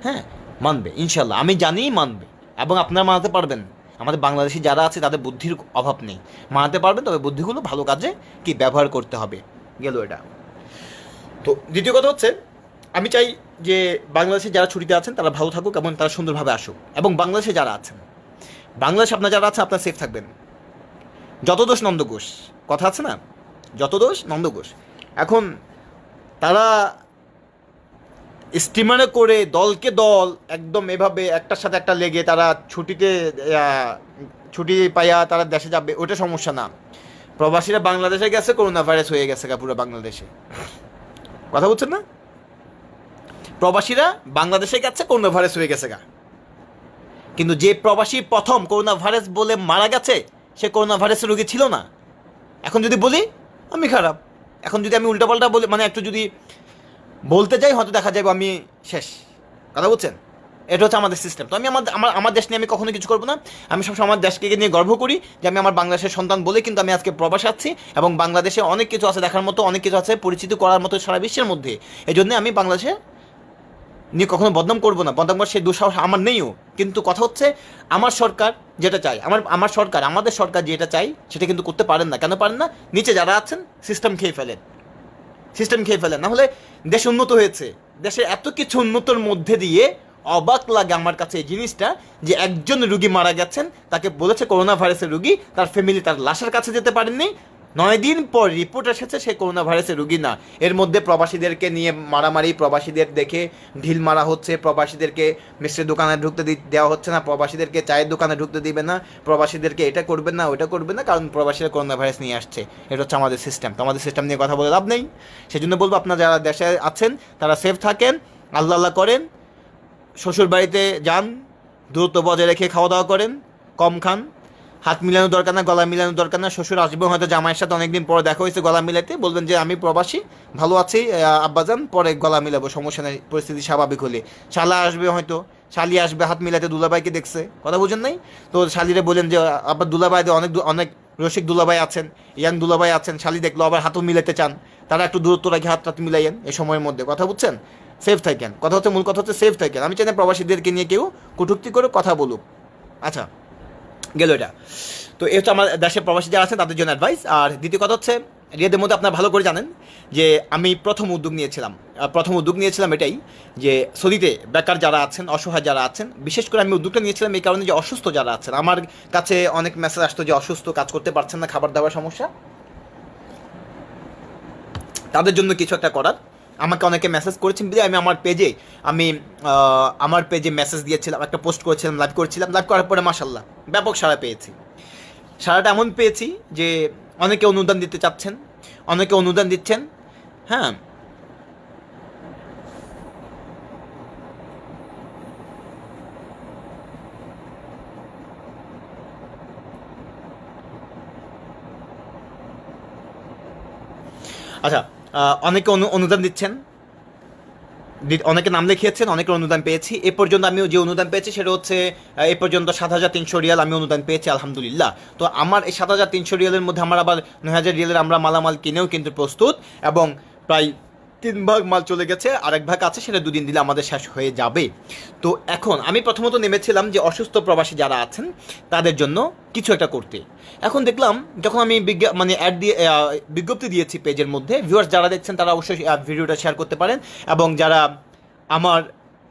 হ্যাঁ মানবে ইনশাল্লাহ আমি জানি মানবে এবং আপনারা মানাতে পারবেন আমাদের বাংলাদেশে যারা আছে তাদের বুদ্ধির অভাব নেই মানাতে পারবেন তবে বুদ্ধিগুলো ভালো কাজে কি ব্যবহার করতে হবে গেল এটা তো দ্বিতীয় কথা হচ্ছে আমি চাই যে বাংলাদেশে যারা ছুটিতে আছেন তারা ভালো থাকুক এবং তারা সুন্দরভাবে আসুক এবং বাংলাদেশে যারা আছেন বাংলাদেশে আপনার যারা আছেন আপনার সেফ থাকবেন যত দোষ নন্দঘোষ কথা আছে না যত দোষ নন্দঘোষ এখন তারা স্টিমারে করে দলকে দল একদম এভাবে একটার সাথে একটা লেগে তারা ছুটিতে ছুটি পাইয়া তারা দেশে যাবে ওটা সমস্যা না প্রবাসীরা বাংলাদেশে গেছে করোনা ভাইরাস হয়ে গেছে পুরো বাংলাদেশে কথা বলছেন না প্রবাসীরা বাংলাদেশে গেছে করোনা ভাইরাস হয়ে গেছে গা কিন্তু যে প্রবাসী প্রথম করোনা ভাইরাস বলে মারা গেছে সে করোনা ভাইরাসের রোগী ছিল না এখন যদি বলি আমি খারাপ এখন যদি আমি উল্টাপাল্টা বলে মানে একটু যদি বলতে যাই হয়তো দেখা যাবে আমি শেষ কথা বুঝছেন এটা হচ্ছে আমাদের সিস্টেম তো আমি আমার আমার আমার দেশ নিয়ে আমি কখনো কিছু করবো না আমি সবসময় আমার দেশকে নিয়ে গর্ব করি যে আমি আমার বাংলাদেশের সন্তান বলে কিন্তু আমি আজকে প্রবাস আছি এবং বাংলাদেশে অনেক কিছু আছে দেখার মতো অনেক কিছু আছে পরিচিত করার মতো সারা বিশ্বের মধ্যে এই জন্যে আমি বাংলাদেশে নিয়ে কখনো বদনাম করবো না বদনাম করার সেই দুঃসাহস আমার নেইও কিন্তু কথা হচ্ছে আমার সরকার যেটা চাই আমার আমার সরকার আমাদের সরকার যেটা চাই সেটা কিন্তু করতে পারেন না কেন পারেন না নিচে যারা আছেন সিস্টেম খেয়ে ফেলেন সিস্টেম খেয়ে ফেলেন নাহলে দেশ উন্নত হয়েছে দেশের এত কিছু উন্নতর মধ্যে দিয়ে অবাক লাগে আমার কাছে এই জিনিসটা যে একজন রুগী মারা গেছেন তাকে বলেছে করোনা ভাইরাসের রুগী তার ফ্যামিলি তার লাশের কাছে যেতে পারেননি নয় দিন পর রিপোর্ট এসেছে সে করোনা ভাইরাসের রুগী না এর মধ্যে প্রবাসীদেরকে নিয়ে মারামারি প্রবাসীদের দেখে ঢিল মারা হচ্ছে প্রবাসীদেরকে মিষ্টির দোকানে ঢুকতে দেওয়া হচ্ছে না প্রবাসীদেরকে চায়ের দোকানে ঢুকতে দিবে না প্রবাসীদেরকে এটা করবে না ওটা করবে না কারণ প্রবাসীরা করোনা ভাইরাস নিয়ে আসছে এটা হচ্ছে আমাদের সিস্টেম তো আমাদের সিস্টেম নিয়ে কথা বলে লাভ নেই সেই জন্য বলবো আপনারা যারা দেশে আছেন তারা সেফ থাকেন আল্লাহ আল্লাহ করেন শ্বশুর বাড়িতে যান দূরত্ব বজায় রেখে খাওয়া দাওয়া করেন কম খান হাত মিলানো দরকার না গলা মিলানো দরকার না শ্বশুর আসবেন হয়তো জামাইয়ের সাথে অনেকদিন পরে দেখা হয়েছে গলা মিলাতে বলবেন যে আমি প্রবাসী ভালো আছি আব্বাজান পরে গলা মিলাবো সমস্যা নেই পরিস্থিতি স্বাভাবিক হলে শালা আসবে হয়তো শালি আসবে হাত মিলাতে দুলাভাইকে দেখছে কথা বুঝেন নাই তো শালিরে বলেন যে আবার দুলাভাই অনেক অনেক রসিক দুলাভাই আছেন ইয়াং দুলাভাই আছেন শালি দেখলো আবার হাতও মিলাতে চান তারা একটু দূরত্ব রাখি হাত হাত মিলাইয়েন এই সময়ের মধ্যে কথা বুঝছেন সেফ থাকেন কথা হচ্ছে মূল কথা হচ্ছে সেফ থাকেন আমি চাই প্রবাসীদেরকে নিয়ে কেউ কটুক্তি করে কথা বলুক আচ্ছা গেল এটা তো এ হচ্ছে আমার দেশের প্রবাসী যারা আছেন তাদের জন্য অ্যাডভাইস আর দ্বিতীয় কথা হচ্ছে রিয়াদের মধ্যে আপনারা ভালো করে জানেন যে আমি প্রথম উদ্যোগ নিয়েছিলাম প্রথম উদ্যোগ নিয়েছিলাম এটাই যে সৌদিতে বেকার যারা আছেন অসহায় যারা আছেন বিশেষ করে আমি উদ্যোগটা নিয়েছিলাম এই কারণে যে অসুস্থ যারা আছেন আমার কাছে অনেক মেসেজ আসতো যে অসুস্থ কাজ করতে পারছেন না খাবার দাবার সমস্যা তাদের জন্য কিছু একটা করার আমাকে অনেকে মেসেজ করেছেন বিধায় আমি আমার পেজে আমি আমার পেজে মেসেজ দিয়েছিলাম একটা পোস্ট করেছিলাম লাইভ করেছিলাম লাইভ করার পরে মাসাল্লাহ ব্যাপক সাড়া পেয়েছি সাড়াটা এমন পেয়েছি যে অনেকে অনুদান দিতে চাচ্ছেন অনেকে অনুদান দিচ্ছেন হ্যাঁ আচ্ছা অনেকে অনুদান দিচ্ছেন অনেকে নাম লিখিয়েছেন অনেকের অনুদান পেয়েছি এ পর্যন্ত আমি যে অনুদান পেয়েছি সেটা হচ্ছে এ পর্যন্ত সাত হাজার তিনশো রিয়াল আমি অনুদান পেয়েছি আলহামদুলিল্লাহ তো আমার এই সাত হাজার তিনশো রিয়ালের মধ্যে আমার আবার নয় হাজার রিয়ালের আমরা মালামাল কিনেও কিন্তু প্রস্তুত এবং প্রায় তিন ভাগ মাল চলে গেছে আর এক ভাগ আছে সেটা দুদিন দিলে আমাদের শেষ হয়ে যাবে তো এখন আমি প্রথমত নেমেছিলাম যে অসুস্থ প্রবাসী যারা আছেন তাদের জন্য কিছু একটা করতে এখন দেখলাম যখন আমি বিজ্ঞা মানে অ্যাড দিয়ে বিজ্ঞপ্তি দিয়েছি পেজের মধ্যে ভিউয়ার্স যারা দেখছেন তারা অবশ্যই ভিডিওটা শেয়ার করতে পারেন এবং যারা আমার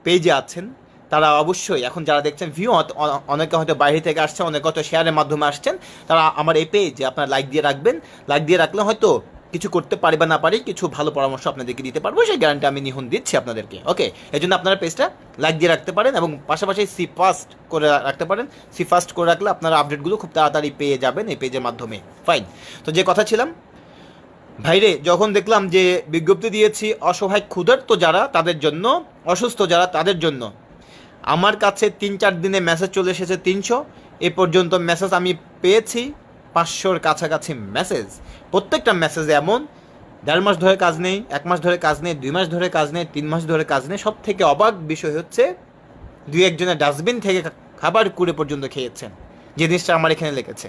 পেজে আছেন তারা অবশ্যই এখন যারা দেখছেন ভিউ অনেকে হয়তো বাইরে থেকে আসছে অনেকে হয়তো শেয়ারের মাধ্যমে আসছেন তারা আমার এই পেজ আপনারা লাইক দিয়ে রাখবেন লাইক দিয়ে রাখলে হয়তো কিছু করতে পারি বা না পারি কিছু ভালো পরামর্শ আপনাদেরকে দিতে পারবো সেই গ্যারান্টি আমি নিহন দিচ্ছি আপনাদেরকে ওকে এই জন্য আপনারা পেজটা লাইক দিয়ে রাখতে পারেন এবং পাশাপাশি সি ফাস্ট করে রাখতে পারেন সি ফাস্ট করে রাখলে আপনারা আপডেটগুলো খুব তাড়াতাড়ি পেয়ে যাবেন এই পেজের মাধ্যমে ফাইন তো যে কথা ছিলাম ভাইরে যখন দেখলাম যে বিজ্ঞপ্তি দিয়েছি অসহায় ক্ষুধার্ত যারা তাদের জন্য অসুস্থ যারা তাদের জন্য আমার কাছে তিন চার দিনে মেসেজ চলে এসেছে তিনশো এ পর্যন্ত মেসেজ আমি পেয়েছি পাঁচশোর কাছাকাছি মেসেজ প্রত্যেকটা মেসেজ এমন দেড় মাস ধরে কাজ নেই এক মাস ধরে কাজ নেই দুই মাস ধরে কাজ নেই তিন মাস ধরে কাজ নেই সব থেকে অবাক বিষয় হচ্ছে দুই একজনের ডাস্টবিন থেকে খাবার কুড়ে পর্যন্ত খেয়েছেন যে জিনিসটা আমার এখানে লেগেছে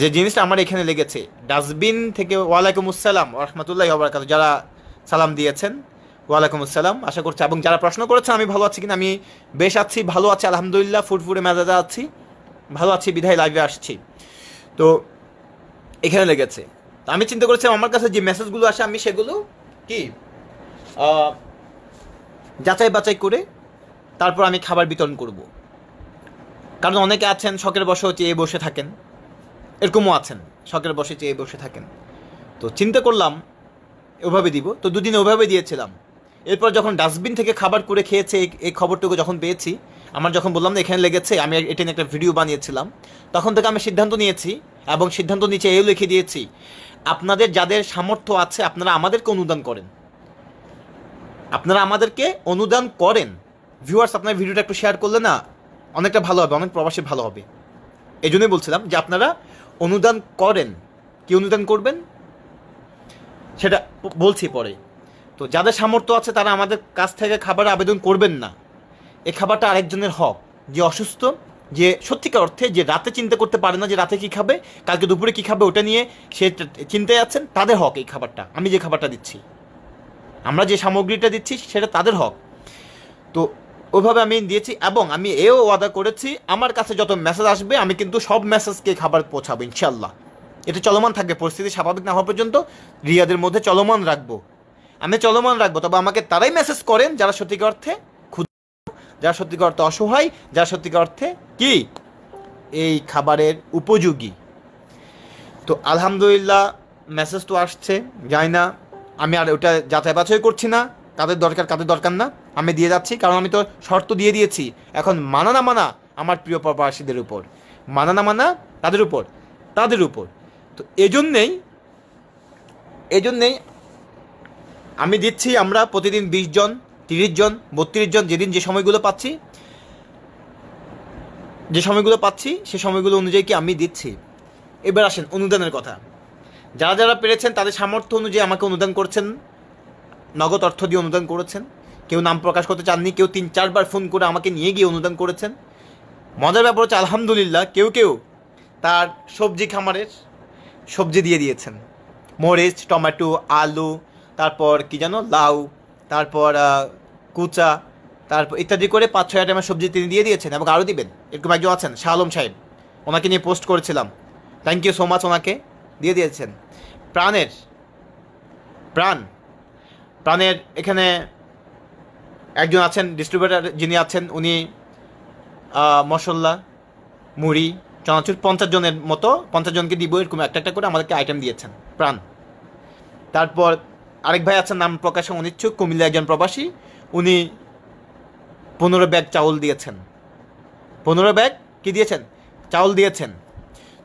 যে জিনিসটা আমার এখানে লেগেছে ডাস্টবিন থেকে ওয়ালাইকুম আসসালাম রহমতুল্লাহ আবরকাত যারা সালাম দিয়েছেন ওয়ালাইকুম আসসালাম আশা করছি এবং যারা প্রশ্ন করেছেন আমি ভালো আছি কিনা আমি বেশ আছি ভালো আছি আলহামদুলিল্লাহ ফুটফুটে মেজাজা আছি ভালো আছি বিধায় লাইভে আসছি তো এখানে লেগেছে আমি চিন্তা করেছিলাম আমার কাছে যে মেসেজগুলো আসে আমি সেগুলো কি যাচাই বাচাই করে তারপর আমি খাবার বিতরণ করব কারণ অনেকে আছেন শখের বসে চেয়ে বসে থাকেন এরকমও আছেন শখের বসে চেয়ে বসে থাকেন তো চিন্তা করলাম ওভাবে দিব তো দুদিন ওভাবে দিয়েছিলাম এরপর যখন ডাস্টবিন থেকে খাবার করে খেয়েছে এই খবরটুকু যখন পেয়েছি আমার যখন বললাম না এখানে লেগেছে আমি এটা নিয়ে একটা ভিডিও বানিয়েছিলাম তখন থেকে আমি সিদ্ধান্ত নিয়েছি এবং সিদ্ধান্ত নিচে এও লিখে দিয়েছি আপনাদের যাদের সামর্থ্য আছে আপনারা আমাদেরকে অনুদান করেন আপনারা আমাদেরকে অনুদান করেন ভিউয়ার্স আপনার ভিডিওটা একটু শেয়ার করলে না অনেকটা ভালো হবে অনেক প্রবাসে ভালো হবে এই জন্যই বলছিলাম যে আপনারা অনুদান করেন কি অনুদান করবেন সেটা বলছি পরে তো যাদের সামর্থ্য আছে তারা আমাদের কাছ থেকে খাবার আবেদন করবেন না এ খাবারটা আরেকজনের হক যে অসুস্থ যে সত্যিকার অর্থে যে রাতে চিন্তা করতে পারে না যে রাতে কী খাবে কালকে দুপুরে কী খাবে ওটা নিয়ে সে চিন্তায় আছেন তাদের হক এই খাবারটা আমি যে খাবারটা দিচ্ছি আমরা যে সামগ্রীটা দিচ্ছি সেটা তাদের হক তো ওইভাবে আমি দিয়েছি এবং আমি এও ওয়াদা করেছি আমার কাছে যত মেসেজ আসবে আমি কিন্তু সব মেসেজকে খাবার পৌঁছাবো ইনশাল্লাহ এটা চলমান থাকবে পরিস্থিতি স্বাভাবিক না হওয়া পর্যন্ত রিয়াদের মধ্যে চলমান রাখবো আমি চলমান রাখবো তবে আমাকে তারাই মেসেজ করেন যারা সত্যিকার অর্থে যা সত্যিকার অর্থে অসহায় যা সত্যিকার অর্থে কি এই খাবারের উপযোগী তো আলহামদুলিল্লাহ মেসেজ তো আসছে যাই না আমি আর ওটা যাচাই বাছাই করছি না কাদের দরকার কাদের দরকার না আমি দিয়ে যাচ্ছি কারণ আমি তো শর্ত দিয়ে দিয়েছি এখন মানা না মানা আমার প্রিয় প্রবাসীদের উপর মানা না মানা তাদের উপর তাদের উপর তো এজন্যেই এজন্যেই আমি দিচ্ছি আমরা প্রতিদিন বিশ জন তিরিশ জন বত্রিশ জন যেদিন যে সময়গুলো পাচ্ছি যে সময়গুলো পাচ্ছি সে সময়গুলো অনুযায়ী কি আমি দিচ্ছি এবার আসেন অনুদানের কথা যারা যারা পেরেছেন তাদের সামর্থ্য অনুযায়ী আমাকে অনুদান করছেন নগদ অর্থ দিয়ে অনুদান করেছেন কেউ নাম প্রকাশ করতে চাননি কেউ তিন চারবার ফোন করে আমাকে নিয়ে গিয়ে অনুদান করেছেন মজার ব্যাপার হচ্ছে আলহামদুলিল্লাহ কেউ কেউ তার সবজি খামারের সবজি দিয়ে দিয়েছেন মরিচ টমেটো আলু তারপর কি জানো লাউ তারপর কুচা তারপর ইত্যাদি করে পাঁচ ছয় আইটেমের সবজি তিনি দিয়ে দিয়েছেন এবং আরও দিবেন এরকম একজন আছেন শাহলম সাহেব ওনাকে নিয়ে পোস্ট করেছিলাম থ্যাংক ইউ সো মাচ ওনাকে দিয়ে দিয়েছেন প্রাণের প্রাণ প্রাণের এখানে একজন আছেন ডিস্ট্রিবিউটার যিনি আছেন উনি মশল্লা মুড়ি চানাচুর পঞ্চাশ জনের মতো পঞ্চাশ জনকে দিব এরকম একটা একটা করে আমাদেরকে আইটেম দিয়েছেন প্রাণ তারপর আরেক ভাই আছেন নাম প্রকাশে অনিচ্ছুক কুমিল্লা একজন প্রবাসী উনি পনেরো ব্যাগ চাউল দিয়েছেন পনেরো ব্যাগ কি দিয়েছেন চাউল দিয়েছেন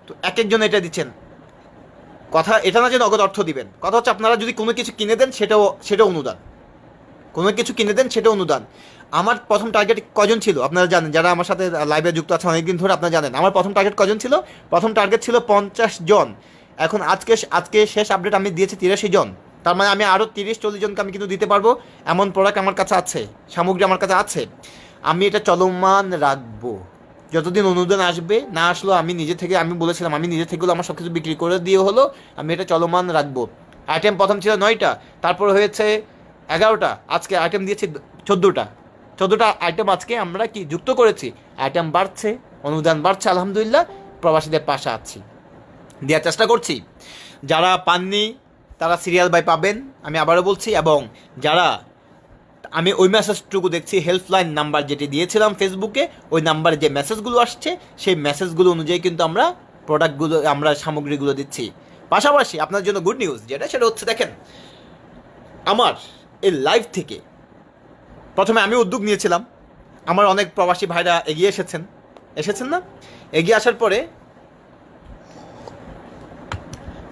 তো এক একজন এটা দিচ্ছেন কথা এটা না যে নগদ অর্থ দিবেন কথা হচ্ছে আপনারা যদি কোনো কিছু কিনে দেন সেটাও সেটা অনুদান কোনো কিছু কিনে দেন সেটা অনুদান আমার প্রথম টার্গেট কজন ছিল আপনারা জানেন যারা আমার সাথে লাইভে যুক্ত আছে অনেকদিন ধরে আপনারা জানেন আমার প্রথম টার্গেট কজন ছিল প্রথম টার্গেট ছিল পঞ্চাশ জন এখন আজকে আজকে শেষ আপডেট আমি দিয়েছি তিরাশি জন তার মানে আমি আরও তিরিশ চল্লিশ জনকে আমি কিন্তু দিতে পারবো এমন প্রোডাক্ট আমার কাছে আছে সামগ্রী আমার কাছে আছে আমি এটা চলমান রাখবো যতদিন অনুদান আসবে না আসলো আমি নিজে থেকে আমি বলেছিলাম আমি নিজে থেকেগুলো আমার সব কিছু বিক্রি করে দিয়ে হলো আমি এটা চলমান রাখবো আইটেম প্রথম ছিল নয়টা তারপর হয়েছে এগারোটা আজকে আইটেম দিয়েছি চোদ্দোটা চোদ্দোটা আইটেম আজকে আমরা কি যুক্ত করেছি আইটেম বাড়ছে অনুদান বাড়ছে আলহামদুলিল্লাহ প্রবাসীদের পাশে আছি দেওয়ার চেষ্টা করছি যারা পাননি তারা সিরিয়াল বাই পাবেন আমি আবারও বলছি এবং যারা আমি ওই মেসেজটুকু দেখছি হেল্পলাইন নাম্বার যেটি দিয়েছিলাম ফেসবুকে ওই নাম্বারে যে মেসেজগুলো আসছে সেই মেসেজগুলো অনুযায়ী কিন্তু আমরা প্রোডাক্টগুলো আমরা সামগ্রীগুলো দিচ্ছি পাশাপাশি আপনার জন্য গুড নিউজ যেটা সেটা হচ্ছে দেখেন আমার এই লাইফ থেকে প্রথমে আমি উদ্যোগ নিয়েছিলাম আমার অনেক প্রবাসী ভাইরা এগিয়ে এসেছেন এসেছেন না এগিয়ে আসার পরে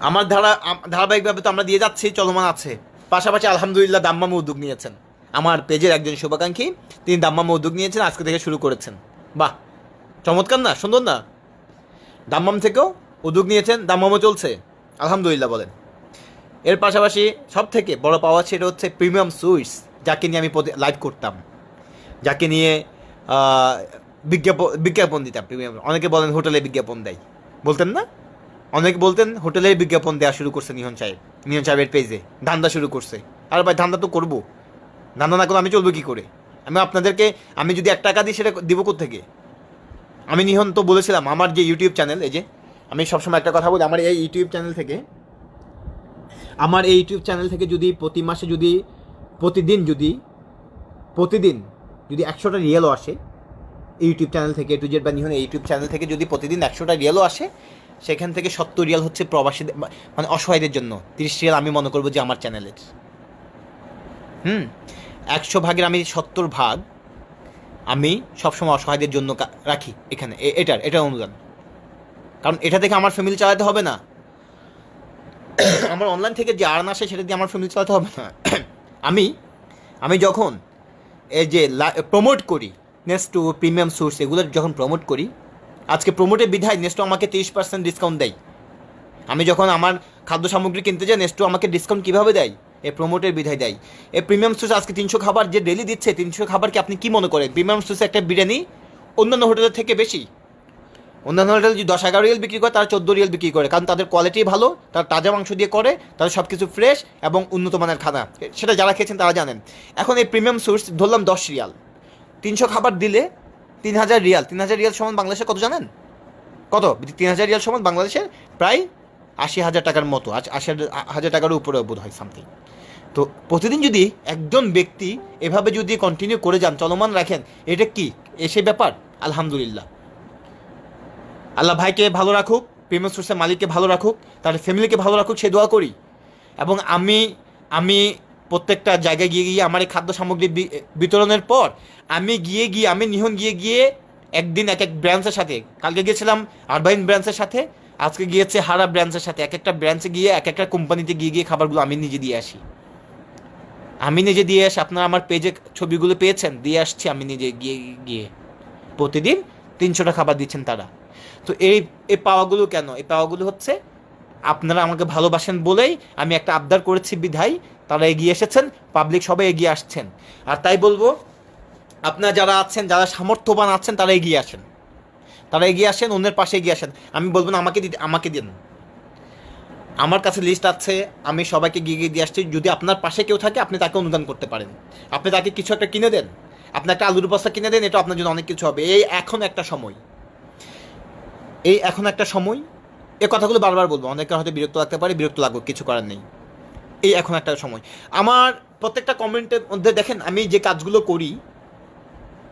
আমার ধারা ধারাবাহিকভাবে তো আমরা দিয়ে যাচ্ছি চলমান আছে পাশাপাশি আলহামদুলিল্লাহ দাম্মামে উদ্যোগ নিয়েছেন আমার পেজের একজন শুভাকাঙ্ক্ষী তিনি দাম্মামে উদ্যোগ নিয়েছেন আজকে থেকে শুরু করেছেন বাহ চমৎকার না সুন্দর না দাম্মাম থেকেও উদ্যোগ নিয়েছেন দাম্মামও চলছে আলহামদুলিল্লাহ বলেন এর পাশাপাশি সব থেকে বড় পাওয়া সেটা হচ্ছে প্রিমিয়াম সুইটস যাকে নিয়ে আমি লাইভ করতাম যাকে নিয়ে বিজ্ঞাপন বিজ্ঞাপন দিতাম প্রিমিয়াম অনেকে বলেন হোটেলে বিজ্ঞাপন দেয় বলতেন না অনেকে বলতেন হোটেলের বিজ্ঞাপন দেওয়া শুরু করছে নিহন সাহেব নিহন সাহেবের পেজে ধান্দা শুরু করছে আর ভাই ধান্দা তো করবো ধান্দা না করলে আমি চলবো কী করে আমি আপনাদেরকে আমি যদি এক টাকা দিই সেটা দিব থেকে আমি নিহন তো বলেছিলাম আমার যে ইউটিউব চ্যানেল এই যে আমি সবসময় একটা কথা বলি আমার এই ইউটিউব চ্যানেল থেকে আমার এই ইউটিউব চ্যানেল থেকে যদি প্রতি মাসে যদি প্রতিদিন যদি প্রতিদিন যদি একশোটা রিয়েলও আসে ইউটিউব চ্যানেল থেকে টু জেড বা নিহন ইউটিউব চ্যানেল থেকে যদি প্রতিদিন একশোটা রিয়েলও আসে সেখান থেকে সত্তর রিয়াল হচ্ছে প্রবাসীদের মানে অসহায়দের জন্য তিরিশ রিয়াল আমি মনে করবো যে আমার চ্যানেলের হুম একশো ভাগের আমি সত্তর ভাগ আমি সবসময় অসহায়দের জন্য রাখি এখানে এটার এটা অনুদান কারণ এটা থেকে আমার ফ্যামিলি চালাতে হবে না আমার অনলাইন থেকে যে আর্ন আসে সেটা দিয়ে আমার ফ্যামিলি চালাতে হবে না আমি আমি যখন এই যে প্রমোট করি নেক্সট টু প্রিমিয়াম সোর্স এগুলো যখন প্রমোট করি আজকে প্রমোটে বিধায় নেস্টো আমাকে তিরিশ পার্সেন্ট ডিসকাউন্ট দেয় আমি যখন আমার খাদ্য সামগ্রী কিনতে যাই নেস্টো আমাকে ডিসকাউন্ট কীভাবে দেয় এ প্রোমোটের বিধায় দেয় এ প্রিমিয়াম সোস আজকে তিনশো খাবার যে ডেলি দিচ্ছে তিনশো খাবারকে আপনি কী মনে করেন প্রিমিয়াম সোসে একটা বিরিয়ানি অন্যান্য হোটেলের থেকে বেশি অন্যান্য হোটেল যদি দশ এগারো রিয়েল বিক্রি করে তারা চোদ্দো রিয়েল বিক্রি করে কারণ তাদের কোয়ালিটি ভালো তারা তাজা মাংস দিয়ে করে তাদের সব কিছু ফ্রেশ এবং উন্নত মানের খানা সেটা যারা খেয়েছেন তারা জানেন এখন এই প্রিমিয়াম সোর্স ধরলাম দশ রিয়াল তিনশো খাবার দিলে তিন হাজার রিয়াল তিন হাজার রিয়াল সমান বাংলাদেশে কত জানেন কত তিন হাজার রিয়াল সমান বাংলাদেশের প্রায় আশি হাজার টাকার মতো আজ আশি হাজার টাকার উপরে বোধ হয় সামথিং তো প্রতিদিন যদি একজন ব্যক্তি এভাবে যদি কন্টিনিউ করে যান চলমান রাখেন এটা কি এসে ব্যাপার আলহামদুলিল্লাহ আল্লাহ ভাইকে ভালো রাখুক পেমেন্ট সোর্সের মালিককে ভালো রাখুক তার ফ্যামিলিকে ভালো রাখুক সে দোয়া করি এবং আমি আমি প্রত্যেকটা জায়গায় গিয়ে গিয়ে আমার এই খাদ্য সামগ্রী বিতরণের পর আমি গিয়ে গিয়ে আমি নিহন গিয়ে গিয়ে একদিন এক এক ব্রাঞ্চের সাথে কালকে গিয়েছিলাম আরবাইন ব্রাঞ্চের সাথে আজকে গিয়েছে হারা ব্রাঞ্চের সাথে এক একটা ব্রাঞ্চে গিয়ে এক একটা কোম্পানিতে গিয়ে গিয়ে খাবারগুলো আমি নিজে দিয়ে আসি আমি নিজে দিয়ে আসি আপনারা আমার পেজে ছবিগুলো পেয়েছেন দিয়ে আসছি আমি নিজে গিয়ে গিয়ে প্রতিদিন তিনশোটা খাবার দিচ্ছেন তারা তো এই এই পাওয়াগুলো কেন এই পাওয়াগুলো হচ্ছে আপনারা আমাকে ভালোবাসেন বলেই আমি একটা আবদার করেছি বিধায় তারা এগিয়ে এসেছেন পাবলিক সবাই এগিয়ে আসছেন আর তাই বলবো আপনারা যারা আছেন যারা সামর্থ্যবান আছেন তারা এগিয়ে আসেন তারা এগিয়ে আসেন অন্যের পাশে এগিয়ে আসেন আমি বলবো না আমাকে দিতে আমাকে দিন আমার কাছে লিস্ট আছে আমি সবাইকে গিয়ে দিয়ে আসছি যদি আপনার পাশে কেউ থাকে আপনি তাকে অনুদান করতে পারেন আপনি তাকে কিছু একটা কিনে দেন আপনি একটা আলুর বস্তা কিনে দেন এটা আপনার জন্য অনেক কিছু হবে এই এখন একটা সময় এই এখন একটা সময় এ কথাগুলো বারবার বলবো অনেকে হয়তো বিরক্ত লাগতে পারে বিরক্ত লাগবে কিছু করার নেই এই এখন একটা সময় আমার প্রত্যেকটা কমেন্টের মধ্যে দেখেন আমি যে কাজগুলো করি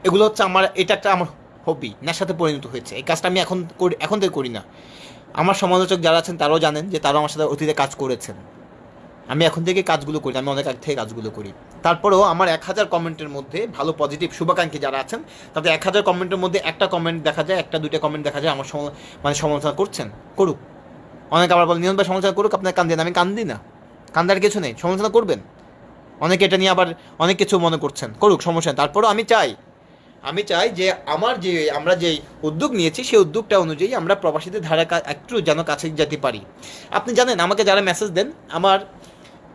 এগুলো হচ্ছে আমার এটা একটা আমার হবি নেশাতে পরিণত হয়েছে এই কাজটা আমি এখন করি এখন থেকে করি না আমার সমালোচক যারা আছেন তারাও জানেন যে তারাও আমার সাথে অতীতে কাজ করেছেন আমি এখন থেকে কাজগুলো করি আমি অনেক আগ থেকে কাজগুলো করি তারপরেও আমার এক হাজার কমেন্টের মধ্যে ভালো পজিটিভ শুভাকাঙ্ক্ষী যারা আছেন তাদের এক হাজার কমেন্টের মধ্যে একটা কমেন্ট দেখা যায় একটা দুইটা কমেন্ট দেখা যায় আমার মানে সমালোচনা করছেন করুক অনেক আবার বলে নিয়ন্ত্রণ সমালোচনা করুক আপনার কান দিন আমি কান দিই না কান্দার কিছু নেই সমালোচনা করবেন অনেকে এটা নিয়ে আবার অনেক কিছু মনে করছেন করুক সমস্যা তারপরও আমি চাই আমি চাই যে আমার যে আমরা যেই উদ্যোগ নিয়েছি সেই উদ্যোগটা অনুযায়ী আমরা প্রবাসীদের ধারা একটু যেন কাছে যেতে পারি আপনি জানেন আমাকে যারা মেসেজ দেন আমার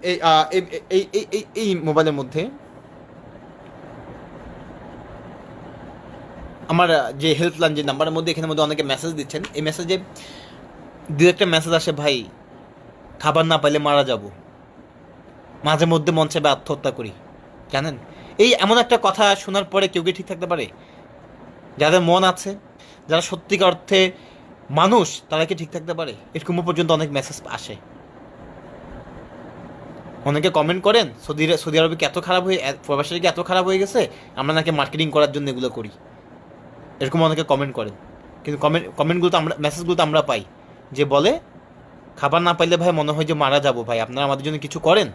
এই এই এই মোবাইলের মধ্যে আমার যে হেল্পলাইন যে নাম্বারের মধ্যে এখানের মধ্যে অনেকে মেসেজ দিচ্ছেন এই মেসেজে দু একটা মেসেজ আসে ভাই খাবার না পাইলে মারা যাবো মাঝে মধ্যে মন চাইবে আত্মহত্যা করি জানেন এই এমন একটা কথা শোনার পরে কেউ কি ঠিক থাকতে পারে যাদের মন আছে যারা সত্যিকার অর্থে মানুষ তারা কি ঠিক থাকতে পারে এরকম পর্যন্ত অনেক মেসেজ আসে অনেকে কমেন্ট করেন সৌদি সৌদি আরবে কি এত খারাপ হয়ে প্রবাসী কি এত খারাপ হয়ে গেছে আমরা নাকি মার্কেটিং করার জন্য এগুলো করি এরকম অনেকে কমেন্ট করেন কিন্তু কমেন্ট কমেন্টগুলো তো আমরা মেসেজগুলো তো আমরা পাই যে বলে খাবার না পাইলে ভাই মনে হয় যে মারা যাবো ভাই আপনারা আমাদের জন্য কিছু করেন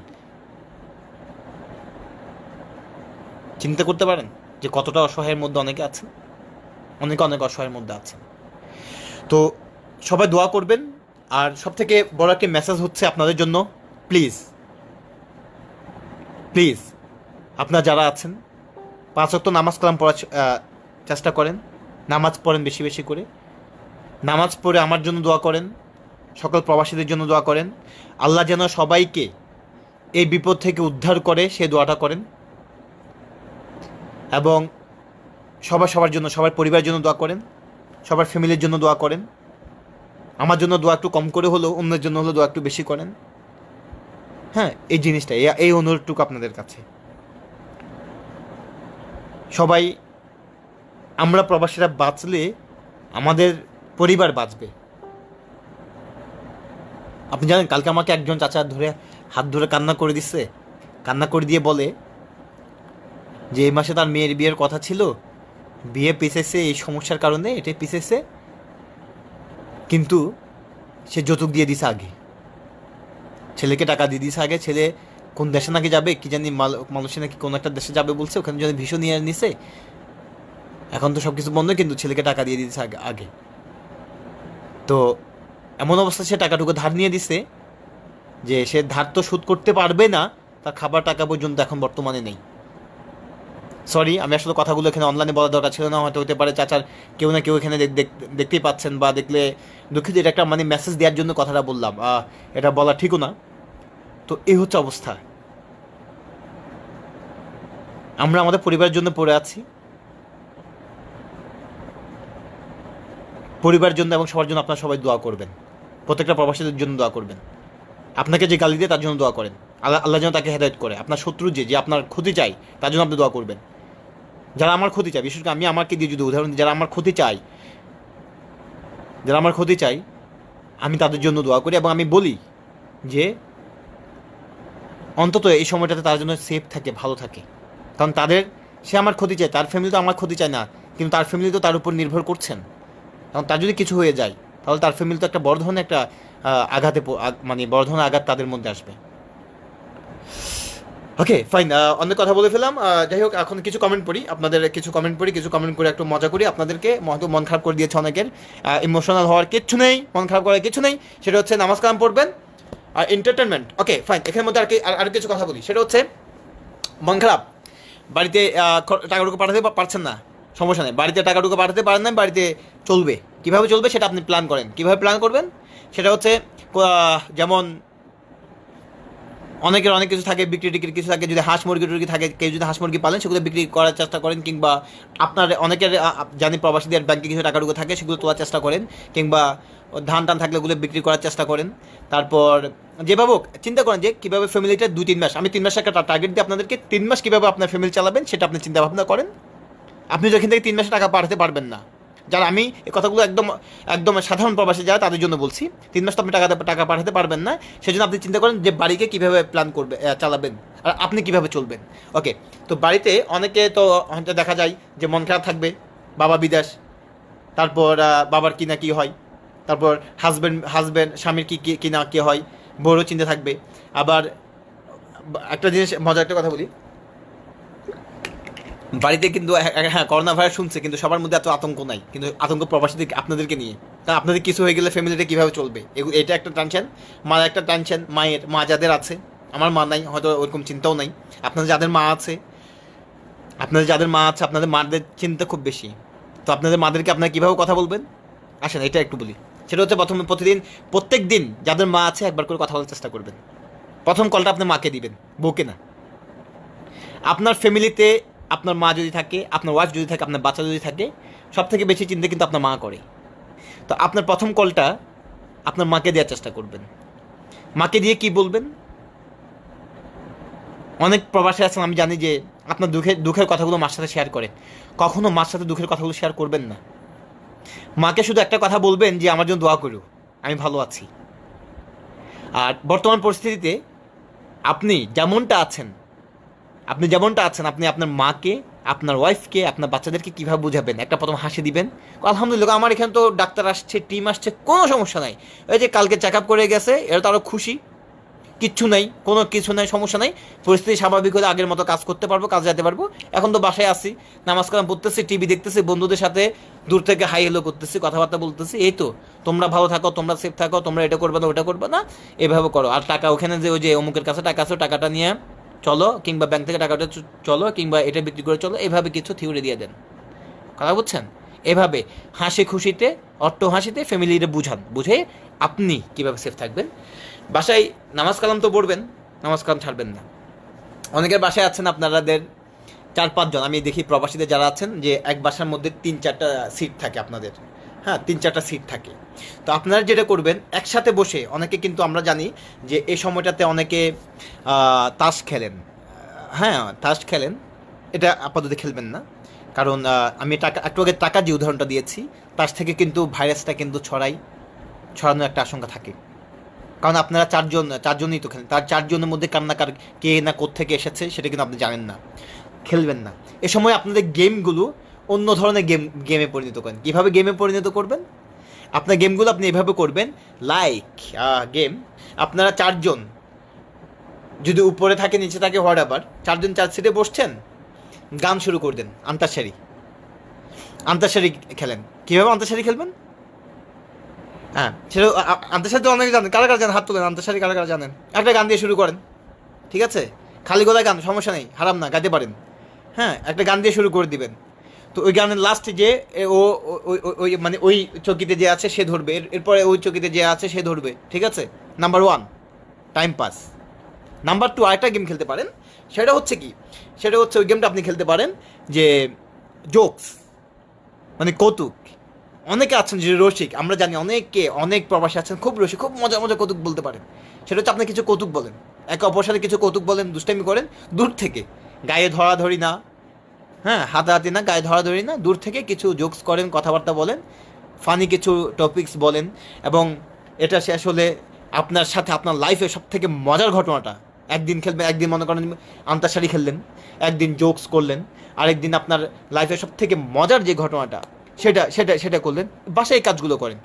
চিন্তা করতে পারেন যে কতটা অসহায়ের মধ্যে অনেকে আছেন অনেকে অনেক অসহায়ের মধ্যে আছেন তো সবাই দোয়া করবেন আর সব থেকে বড় একটি মেসেজ হচ্ছে আপনাদের জন্য প্লিজ প্লিজ আপনারা যারা আছেন পাঁচ অক্ট নামাজ কালাম পড়ার চেষ্টা করেন নামাজ পড়েন বেশি বেশি করে নামাজ পড়ে আমার জন্য দোয়া করেন সকল প্রবাসীদের জন্য দোয়া করেন আল্লাহ যেন সবাইকে এই বিপদ থেকে উদ্ধার করে সে দোয়াটা করেন এবং সবার সবার জন্য সবার পরিবারের জন্য দোয়া করেন সবার ফ্যামিলির জন্য দোয়া করেন আমার জন্য দোয়া একটু কম করে হলেও অন্যের জন্য হলেও দোয়া একটু বেশি করেন হ্যাঁ এই জিনিসটা এই অনুরোধটুকু আপনাদের কাছে সবাই আমরা প্রবাসীরা বাঁচলে আমাদের পরিবার বাঁচবে আপনি জানেন কালকে আমাকে একজন চাচা ধরে হাত ধরে কান্না করে দিচ্ছে কান্না করে দিয়ে বলে যে এই মাসে তার মেয়ের বিয়ের কথা ছিল বিয়ে পিসেছে এই সমস্যার কারণে এটা পিসেছে কিন্তু সে যৌতুক দিয়ে দিছে আগে ছেলেকে টাকা দিয়ে দিছে আগে ছেলে কোন দেশে নাকি যাবে কি জানি মানুষে নাকি কোন একটা দেশে যাবে বলছে ওখানে যদি ভীষণ নিয়ে নিছে এখন তো সব কিছু বন্ধ কিন্তু ছেলেকে টাকা দিয়ে দিয়েছে আগে আগে তো এমন অবস্থা সে টাকাটুকু ধার নিয়ে দিছে যে সে ধার তো শোধ করতে পারবে না তার খাবার টাকা পর্যন্ত এখন বর্তমানে নেই সরি আমি আসলে কথাগুলো এখানে অনলাইনে বলা দরকার ছিল না হয়তো হতে পারে চাচার কেউ না কেউ এখানে দেখতেই পাচ্ছেন বা দেখলে দুঃখিত এটা একটা মানে মেসেজ দেওয়ার জন্য কথাটা বললাম এটা বলা ঠিকও না তো এই হচ্ছে অবস্থা আমরা আমাদের পরিবারের জন্য পড়ে আছি পরিবারের জন্য এবং সবার জন্য আপনারা সবাই দোয়া করবেন প্রত্যেকটা প্রবাসীদের জন্য দোয়া করবেন আপনাকে যে গালি দিয়ে তার জন্য দোয়া করেন আল্লাহ আল্লাহ যেন তাকে হেদায়ত করে আপনার শত্রু যে যে আপনার ক্ষতি চাই তার জন্য আপনি দোয়া করবেন যারা আমার ক্ষতি চায় বিশেষ করে আমি আমাকে দিয়ে যদি উদাহরণ দিই যারা আমার ক্ষতি চাই যারা আমার ক্ষতি চাই আমি তাদের জন্য দোয়া করি এবং আমি বলি যে অন্তত এই সময়টাতে তার জন্য সেফ থাকে ভালো থাকে কারণ তাদের সে আমার ক্ষতি চায় তার ফ্যামিলি তো আমার ক্ষতি চায় না কিন্তু তার ফ্যামিলি তো তার উপর নির্ভর করছেন কারণ তার যদি কিছু হয়ে যায় তাহলে তার ফ্যামিলি তো একটা বড় ধরনের একটা আঘাতে মানে বর্ধন আঘাত তাদের মধ্যে আসবে ওকে ফাইন অনেক কথা বলে ফেলাম যাই হোক এখন কিছু কমেন্ট পড়ি আপনাদের কিছু কমেন্ট পড়ি কিছু কমেন্ট করে একটু মজা করি আপনাদেরকে হয়তো মন খারাপ করে দিয়েছে অনেকের ইমোশনাল হওয়ার কিচ্ছু নেই মন খারাপ করার কিছু নেই সেটা হচ্ছে নামাজ কালাম পড়বেন আর এন্টারটেনমেন্ট ওকে ফাইন এখানের মধ্যে আর কি আর কিছু কথা বলি সেটা হচ্ছে মন খারাপ বাড়িতে টাকাটুকু পাঠাতে পারছেন না সমস্যা নেই বাড়িতে টাকাটুকু পাঠাতে পারেন না বাড়িতে চলবে কিভাবে চলবে সেটা আপনি প্ল্যান করেন কিভাবে প্ল্যান করবেন সেটা হচ্ছে যেমন অনেকের অনেক কিছু থাকে বিক্রি টিক্রি কিছু থাকে যদি হাঁস মুরগি টুরগি থাকে কেউ যদি হাঁস মুরগি পালেন সেগুলো বিক্রি করার চেষ্টা করেন কিংবা আপনার অনেকের জানি প্রবাসীদের ব্যাংকে কিছু টাকাটুকু থাকে সেগুলো তোলার চেষ্টা করেন কিংবা ধান টান থাকলে ওগুলো বিক্রি করার চেষ্টা করেন তারপর যেভাবে চিন্তা করেন যে কীভাবে ফ্যামিলিটা দু তিন মাস আমি তিন মাসে একটা টার্গেট দিই আপনাদেরকে তিন মাস কীভাবে আপনার ফ্যামিলি চালাবেন সেটা আপনি চিন্তা ভাবনা করেন আপনি যেখান থেকে তিন মাসে টাকা পাঠাতে পারবেন না যারা আমি এই কথাগুলো একদম একদম সাধারণ প্রবাসী যারা তাদের জন্য বলছি তিন মাস তো আপনি টাকা টাকা পাঠাতে পারবেন না সেজন্য আপনি চিন্তা করেন যে বাড়িকে কীভাবে প্ল্যান করবে চালাবেন আর আপনি কীভাবে চলবেন ওকে তো বাড়িতে অনেকে তো দেখা যায় যে মন খারাপ থাকবে বাবা বিদেশ তারপর বাবার কি না কী হয় তারপর হাজব্যান্ড হাজব্যান্ড স্বামীর কী কী না কী হয় বড়ো চিন্তা থাকবে আবার একটা জিনিস মজার একটা কথা বলি বাড়িতে কিন্তু হ্যাঁ করোনা ভাইরাস শুনছে কিন্তু সবার মধ্যে এত আতঙ্ক নাই কিন্তু আতঙ্ক প্রবাসীদের আপনাদেরকে নিয়ে কারণ আপনাদের কিছু হয়ে গেলে ফ্যামিলিটা কীভাবে চলবে এটা একটা টেনশন মার একটা টেনশন মায়ের মা যাদের আছে আমার মা নাই হয়তো ওরকম চিন্তাও নাই আপনাদের যাদের মা আছে আপনাদের যাদের মা আছে আপনাদের মাদের চিন্তা খুব বেশি তো আপনাদের মাদেরকে আপনারা কীভাবে কথা বলবেন আসেন এটা একটু বলি সেটা হচ্ছে প্রথমে প্রতিদিন প্রত্যেক দিন যাদের মা আছে একবার করে কথা বলার চেষ্টা করবেন প্রথম কলটা আপনার মাকে দিবেন বউকে না আপনার ফ্যামিলিতে আপনার মা যদি থাকে আপনার ওয়াইফ যদি থাকে আপনার বাচ্চা যদি থাকে সব থেকে বেশি চিন্তা কিন্তু আপনার মা করে তো আপনার প্রথম কলটা আপনার মাকে দেওয়ার চেষ্টা করবেন মাকে দিয়ে কি বলবেন অনেক প্রবাসী আছেন আমি জানি যে আপনার দুঃখের দুঃখের কথাগুলো মার সাথে শেয়ার করে কখনও মার সাথে দুঃখের কথাগুলো শেয়ার করবেন না মাকে শুধু একটা কথা বলবেন যে আমার জন্য দোয়া করু আমি ভালো আছি আর বর্তমান পরিস্থিতিতে আপনি যেমনটা আছেন আপনি যেমনটা আছেন আপনি আপনার মাকে আপনার ওয়াইফকে আপনার বাচ্চাদেরকে কীভাবে বোঝাবেন একটা প্রথম হাসি দিবেন আলহামদুলিল্লাহ আমার এখানে তো ডাক্তার আসছে টিম আসছে কোনো সমস্যা নাই ওই যে কালকে চেক আপ করে গেছে এরা তো আরও খুশি কিচ্ছু নাই কোনো কিছু নাই সমস্যা নাই পরিস্থিতি স্বাভাবিক হলে আগের মতো কাজ করতে পারবো কাজ যেতে পারবো এখন তো বাসায় আসি নামাজ কালাম পড়তেছি টিভি দেখতেছি বন্ধুদের সাথে দূর থেকে হাই হেলো করতেছি কথাবার্তা বলতেছি এই তো তোমরা ভালো থাকো তোমরা সেফ থাকো তোমরা এটা করবে না ওটা করবে না এভাবে করো আর টাকা ওখানে যে ওই যে অমুকের কাছে টাকা আছে টাকাটা নিয়ে চলো কিংবা ব্যাংক থেকে টাকাটা চলো কিংবা এটা বিক্রি করে চলো এভাবে কিছু থিওরি দিয়ে দেন কথা বুঝছেন এভাবে হাসি খুশিতে অট্ট হাসিতে ফ্যামিলিতে বুঝান বুঝে আপনি কীভাবে সেফ থাকবেন বাসায় নামাজ কালাম তো পড়বেন নামাজ কালাম ছাড়বেন না অনেকের বাসায় আছেন আপনারাদের চার পাঁচজন আমি দেখি প্রবাসীদের যারা আছেন যে এক বাসার মধ্যে তিন চারটা সিট থাকে আপনাদের হ্যাঁ তিন চারটা সিট থাকে তো আপনারা যেটা করবেন একসাথে বসে অনেকে কিন্তু আমরা জানি যে এই সময়টাতে অনেকে তাস খেলেন হ্যাঁ তাস খেলেন এটা আপাতত খেলবেন না কারণ আমি টাকা একটু আগে টাকা যে উদাহরণটা দিয়েছি তার থেকে কিন্তু ভাইরাসটা কিন্তু ছড়াই ছড়ানোর একটা আশঙ্কা থাকে কারণ আপনারা চারজন চারজনই তো খেলেন তার চারজনের মধ্যে কান্নাকার কে না কোথেকে এসেছে সেটা কিন্তু আপনি জানেন না খেলবেন না এ সময় আপনাদের গেমগুলো অন্য ধরনের গেম গেমে পরিণত করেন কীভাবে গেমে পরিণত করবেন আপনার গেমগুলো আপনি এভাবে করবেন লাইক গেম আপনারা চারজন যদি উপরে থাকে নিচে থাকে হোয়াট আবার চারজন চার সিটে বসছেন গান শুরু করে দেন আন্তারসারি আন্তঃসারি খেলেন কীভাবে আন্তারসারি খেলবেন হ্যাঁ সেটা আন্তর্সারি তো অনেকে জানেন কারা কারা জানেন হাত তোলেন আন্তর্সারি কারা কারা জানেন একটা গান দিয়ে শুরু করেন ঠিক আছে খালি গলায় গান সমস্যা নেই হারাম না গাইতে পারেন হ্যাঁ একটা গান দিয়ে শুরু করে দিবেন তো ওই গানের লাস্টে যে ও ওই মানে ওই চকিতে যে আছে সে ধরবে এরপরে ওই চকিতে যে আছে সে ধরবে ঠিক আছে number one time pass number two আরেকটা গেম খেলতে পারেন সেটা হচ্ছে কি সেটা হচ্ছে ওই গেমটা আপনি খেলতে পারেন যে জোকস মানে কৌতুক অনেকে আছেন যে রসিক আমরা জানি অনেককে অনেক প্রবাসী আছেন খুব রসিক খুব মজা মজা কৌতুক বলতে পারেন সেটা হচ্ছে আপনি কিছু কৌতুক বলেন একে অপর সাথে কিছু কৌতুক বলেন দুষ্টামি করেন দূর থেকে গায়ে ধরাধরি না হ্যাঁ হাতাহাতি না গায়ে ধরাধরি না দূর থেকে কিছু জোকস করেন কথাবার্তা বলেন ফানি কিছু টপিকস বলেন এবং এটা শেষ হলে আপনার সাথে আপনার লাইফে সব থেকে মজার ঘটনাটা একদিন খেলবেন একদিন মনে করেন আন্তাসারি খেললেন একদিন জোকস করলেন আরেকদিন আপনার লাইফে সব থেকে মজার যে ঘটনাটা সেটা সেটা সেটা করলেন বাসায় এই কাজগুলো করেন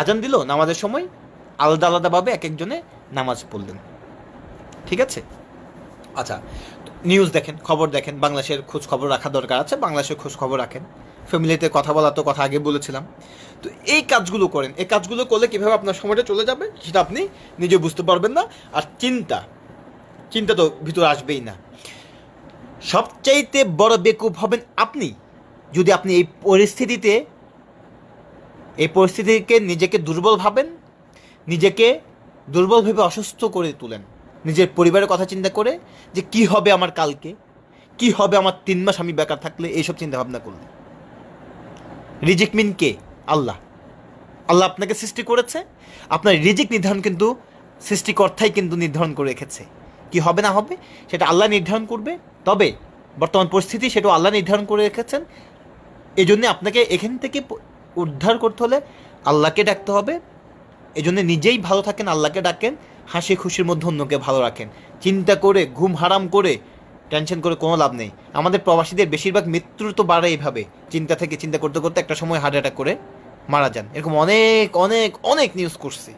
আজান দিল নামাজের সময় আলাদা আলাদাভাবে এক একজনে নামাজ পড়লেন ঠিক আছে আচ্ছা নিউজ দেখেন খবর দেখেন বাংলাদেশের খোঁজ খবর রাখা দরকার আছে বাংলাদেশের খোঁজ খবর রাখেন ফ্যামিলিতে কথা বলা তো কথা আগে বলেছিলাম তো এই কাজগুলো করেন এই কাজগুলো করলে কীভাবে আপনার সময়টা চলে যাবে সেটা আপনি নিজে বুঝতে পারবেন না আর চিন্তা চিন্তা তো ভিতরে আসবেই না সবচাইতে বড় বেকুব হবেন আপনি যদি আপনি এই পরিস্থিতিতে এই পরিস্থিতিকে নিজেকে দুর্বল ভাবেন নিজেকে দুর্বল ভেবে অসুস্থ করে তোলেন নিজের পরিবারের কথা চিন্তা করে যে কি হবে আমার কালকে কি হবে আমার তিন মাস আমি বেকার থাকলে এইসব চিন্তাভাবনা করলে রিজিক মিন কে আল্লাহ আল্লাহ আপনাকে সৃষ্টি করেছে আপনার রিজিক নির্ধারণ কিন্তু সৃষ্টিকর্তাই কিন্তু নির্ধারণ করে রেখেছে কি হবে না হবে সেটা আল্লাহ নির্ধারণ করবে তবে বর্তমান পরিস্থিতি সেটা আল্লাহ নির্ধারণ করে রেখেছেন এই জন্যে আপনাকে এখান থেকে উদ্ধার করতে হলে আল্লাহকে ডাকতে হবে এজন্য নিজেই ভালো থাকেন আল্লাহকে ডাকেন হাসি খুশির মধ্যে অন্যকে ভালো রাখেন চিন্তা করে ঘুম হারাম করে টেনশন করে কোনো লাভ নেই আমাদের প্রবাসীদের বেশিরভাগ মৃত্যু তো বাড়ে এইভাবে চিন্তা থেকে চিন্তা করতে করতে একটা সময় হার্ট অ্যাটাক করে মারা যান এরকম অনেক অনেক অনেক নিউজ করছি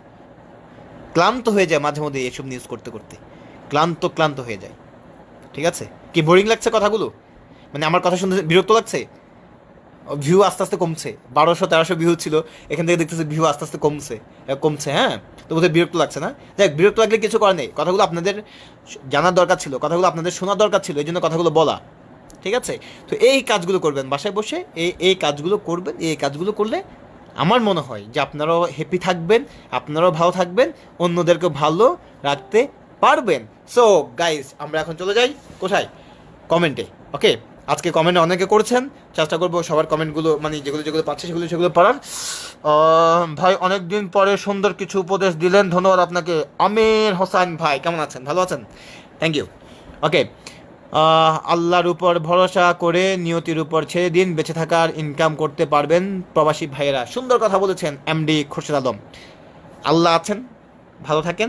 ক্লান্ত হয়ে যায় মাঝে মধ্যে এসব নিউজ করতে করতে ক্লান্ত ক্লান্ত হয়ে যায় ঠিক আছে কি বোরিং লাগছে কথাগুলো মানে আমার কথা শুনতে বিরক্ত লাগছে ভিউ আস্তে আস্তে কমছে বারোশো তেরোশো ভিউ ছিল এখান থেকে দেখতেছি ভিউ আস্তে আস্তে কমছে কমছে হ্যাঁ তো বোধহয় বিরক্ত লাগছে না দেখ বিরক্ত লাগলে কিছু করার নেই কথাগুলো আপনাদের জানার দরকার ছিল কথাগুলো আপনাদের শোনার দরকার ছিল এই জন্য কথাগুলো বলা ঠিক আছে তো এই কাজগুলো করবেন বাসায় বসে এই এই কাজগুলো করবেন এই কাজগুলো করলে আমার মনে হয় যে আপনারাও হ্যাপি থাকবেন আপনারাও ভালো থাকবেন অন্যদেরকে ভালো রাখতে পারবেন সো গাইজ আমরা এখন চলে যাই কোথায় কমেন্টে ওকে আজকে কমেন্ট অনেকে করেছেন চেষ্টা করবো সবার কমেন্টগুলো মানে যেগুলো যেগুলো পাচ্ছে সেগুলো সেগুলো পড়ার ভাই অনেক দিন পরে সুন্দর কিছু উপদেশ দিলেন ধন্যবাদ আপনাকে আমির হোসাইন ভাই কেমন আছেন ভালো আছেন থ্যাংক ইউ ওকে আল্লাহর উপর ভরসা করে নিয়তির উপর ছেড়ে দিন বেঁচে থাকার ইনকাম করতে পারবেন প্রবাসী ভাইয়েরা সুন্দর কথা বলেছেন এমডি খুরশেদ আলম আল্লাহ আছেন ভালো থাকেন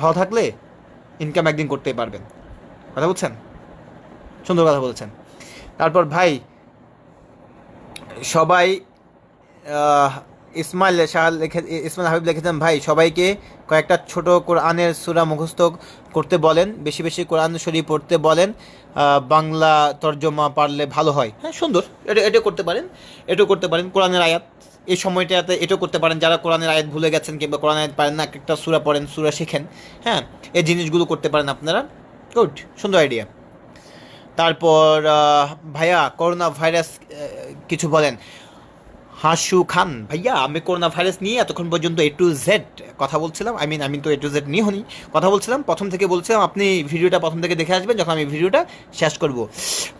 ভালো থাকলে ইনকাম একদিন করতেই পারবেন কথা বলছেন সুন্দর কথা বলেছেন তারপর ভাই সবাই ইসমাইল শাহ লিখে ইসমাইল হাবিব লিখেছেন ভাই সবাইকে কয়েকটা ছোট কোরআনের সুরা মুখস্থ করতে বলেন বেশি বেশি কোরআন শরীফ পড়তে বলেন বাংলা তর্জমা পারলে ভালো হয় হ্যাঁ সুন্দর এটা এটা করতে পারেন এটাও করতে পারেন কোরআনের আয়াত এই সময়টাতে এটাও করতে পারেন যারা কোরআনের আয়াত ভুলে গেছেন কিংবা কোরআন আয়াত পারেন না একটা সুরা পড়েন সুরা শেখেন হ্যাঁ এই জিনিসগুলো করতে পারেন আপনারা গুড সুন্দর আইডিয়া তারপর ভাইয়া করোনা ভাইরাস কিছু বলেন হাসু খান ভাইয়া আমি করোনা ভাইরাস নিয়ে এতক্ষণ পর্যন্ত এ টু জেড কথা বলছিলাম আই মিন আমি তো এ টু জেড নিয়ে হনি কথা বলছিলাম প্রথম থেকে বলছিলাম আপনি ভিডিওটা প্রথম থেকে দেখে আসবেন যখন আমি ভিডিওটা শেষ করব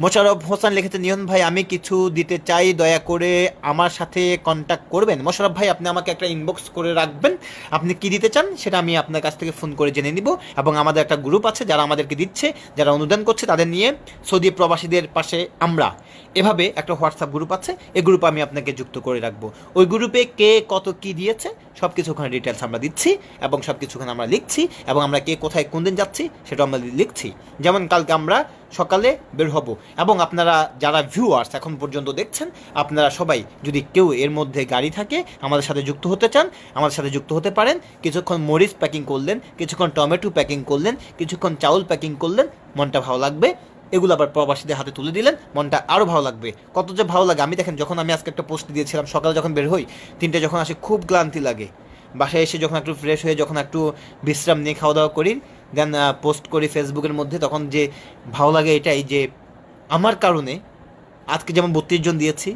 মোশারফ হোসেন লিখেছে নিহন ভাই আমি কিছু দিতে চাই দয়া করে আমার সাথে কন্ট্যাক্ট করবেন মোশারফ ভাই আপনি আমাকে একটা ইনবক্স করে রাখবেন আপনি কি দিতে চান সেটা আমি আপনার কাছ থেকে ফোন করে জেনে নিব এবং আমাদের একটা গ্রুপ আছে যারা আমাদেরকে দিচ্ছে যারা অনুদান করছে তাদের নিয়ে সৌদি প্রবাসীদের পাশে আমরা এভাবে একটা হোয়াটসঅ্যাপ গ্রুপ আছে এই গ্রুপে আমি আপনাকে যুক্ত করে রাখবো ওই গ্রুপে কে কত কি দিয়েছে সব কিছু ওখানে ডিটেলস আমরা দিচ্ছি এবং সব কিছু ওখানে আমরা লিখছি এবং আমরা কে কোথায় কোন দিন যাচ্ছি সেটা আমরা লিখছি যেমন কালকে আমরা সকালে বের হব এবং আপনারা যারা ভিউয়ার্স এখন পর্যন্ত দেখছেন আপনারা সবাই যদি কেউ এর মধ্যে গাড়ি থাকে আমাদের সাথে যুক্ত হতে চান আমাদের সাথে যুক্ত হতে পারেন কিছুক্ষণ মরিচ প্যাকিং করলেন কিছুক্ষণ টমেটো প্যাকিং করলেন কিছুক্ষণ চাউল প্যাকিং করলেন মনটা ভালো লাগবে এগুলো আবার প্রবাসীদের হাতে তুলে দিলেন মনটা আরও ভালো লাগবে কত যে ভালো লাগে আমি দেখেন যখন আমি আজকে একটা পোস্ট দিয়েছিলাম সকালে যখন বের হই তিনটে যখন আসে খুব ক্লান্তি লাগে বাসায় এসে যখন একটু ফ্রেশ হয়ে যখন একটু বিশ্রাম নিয়ে খাওয়া দাওয়া করি দেন পোস্ট করি ফেসবুকের মধ্যে তখন যে ভালো লাগে এটাই যে আমার কারণে আজকে যেমন বত্রিশ জন দিয়েছি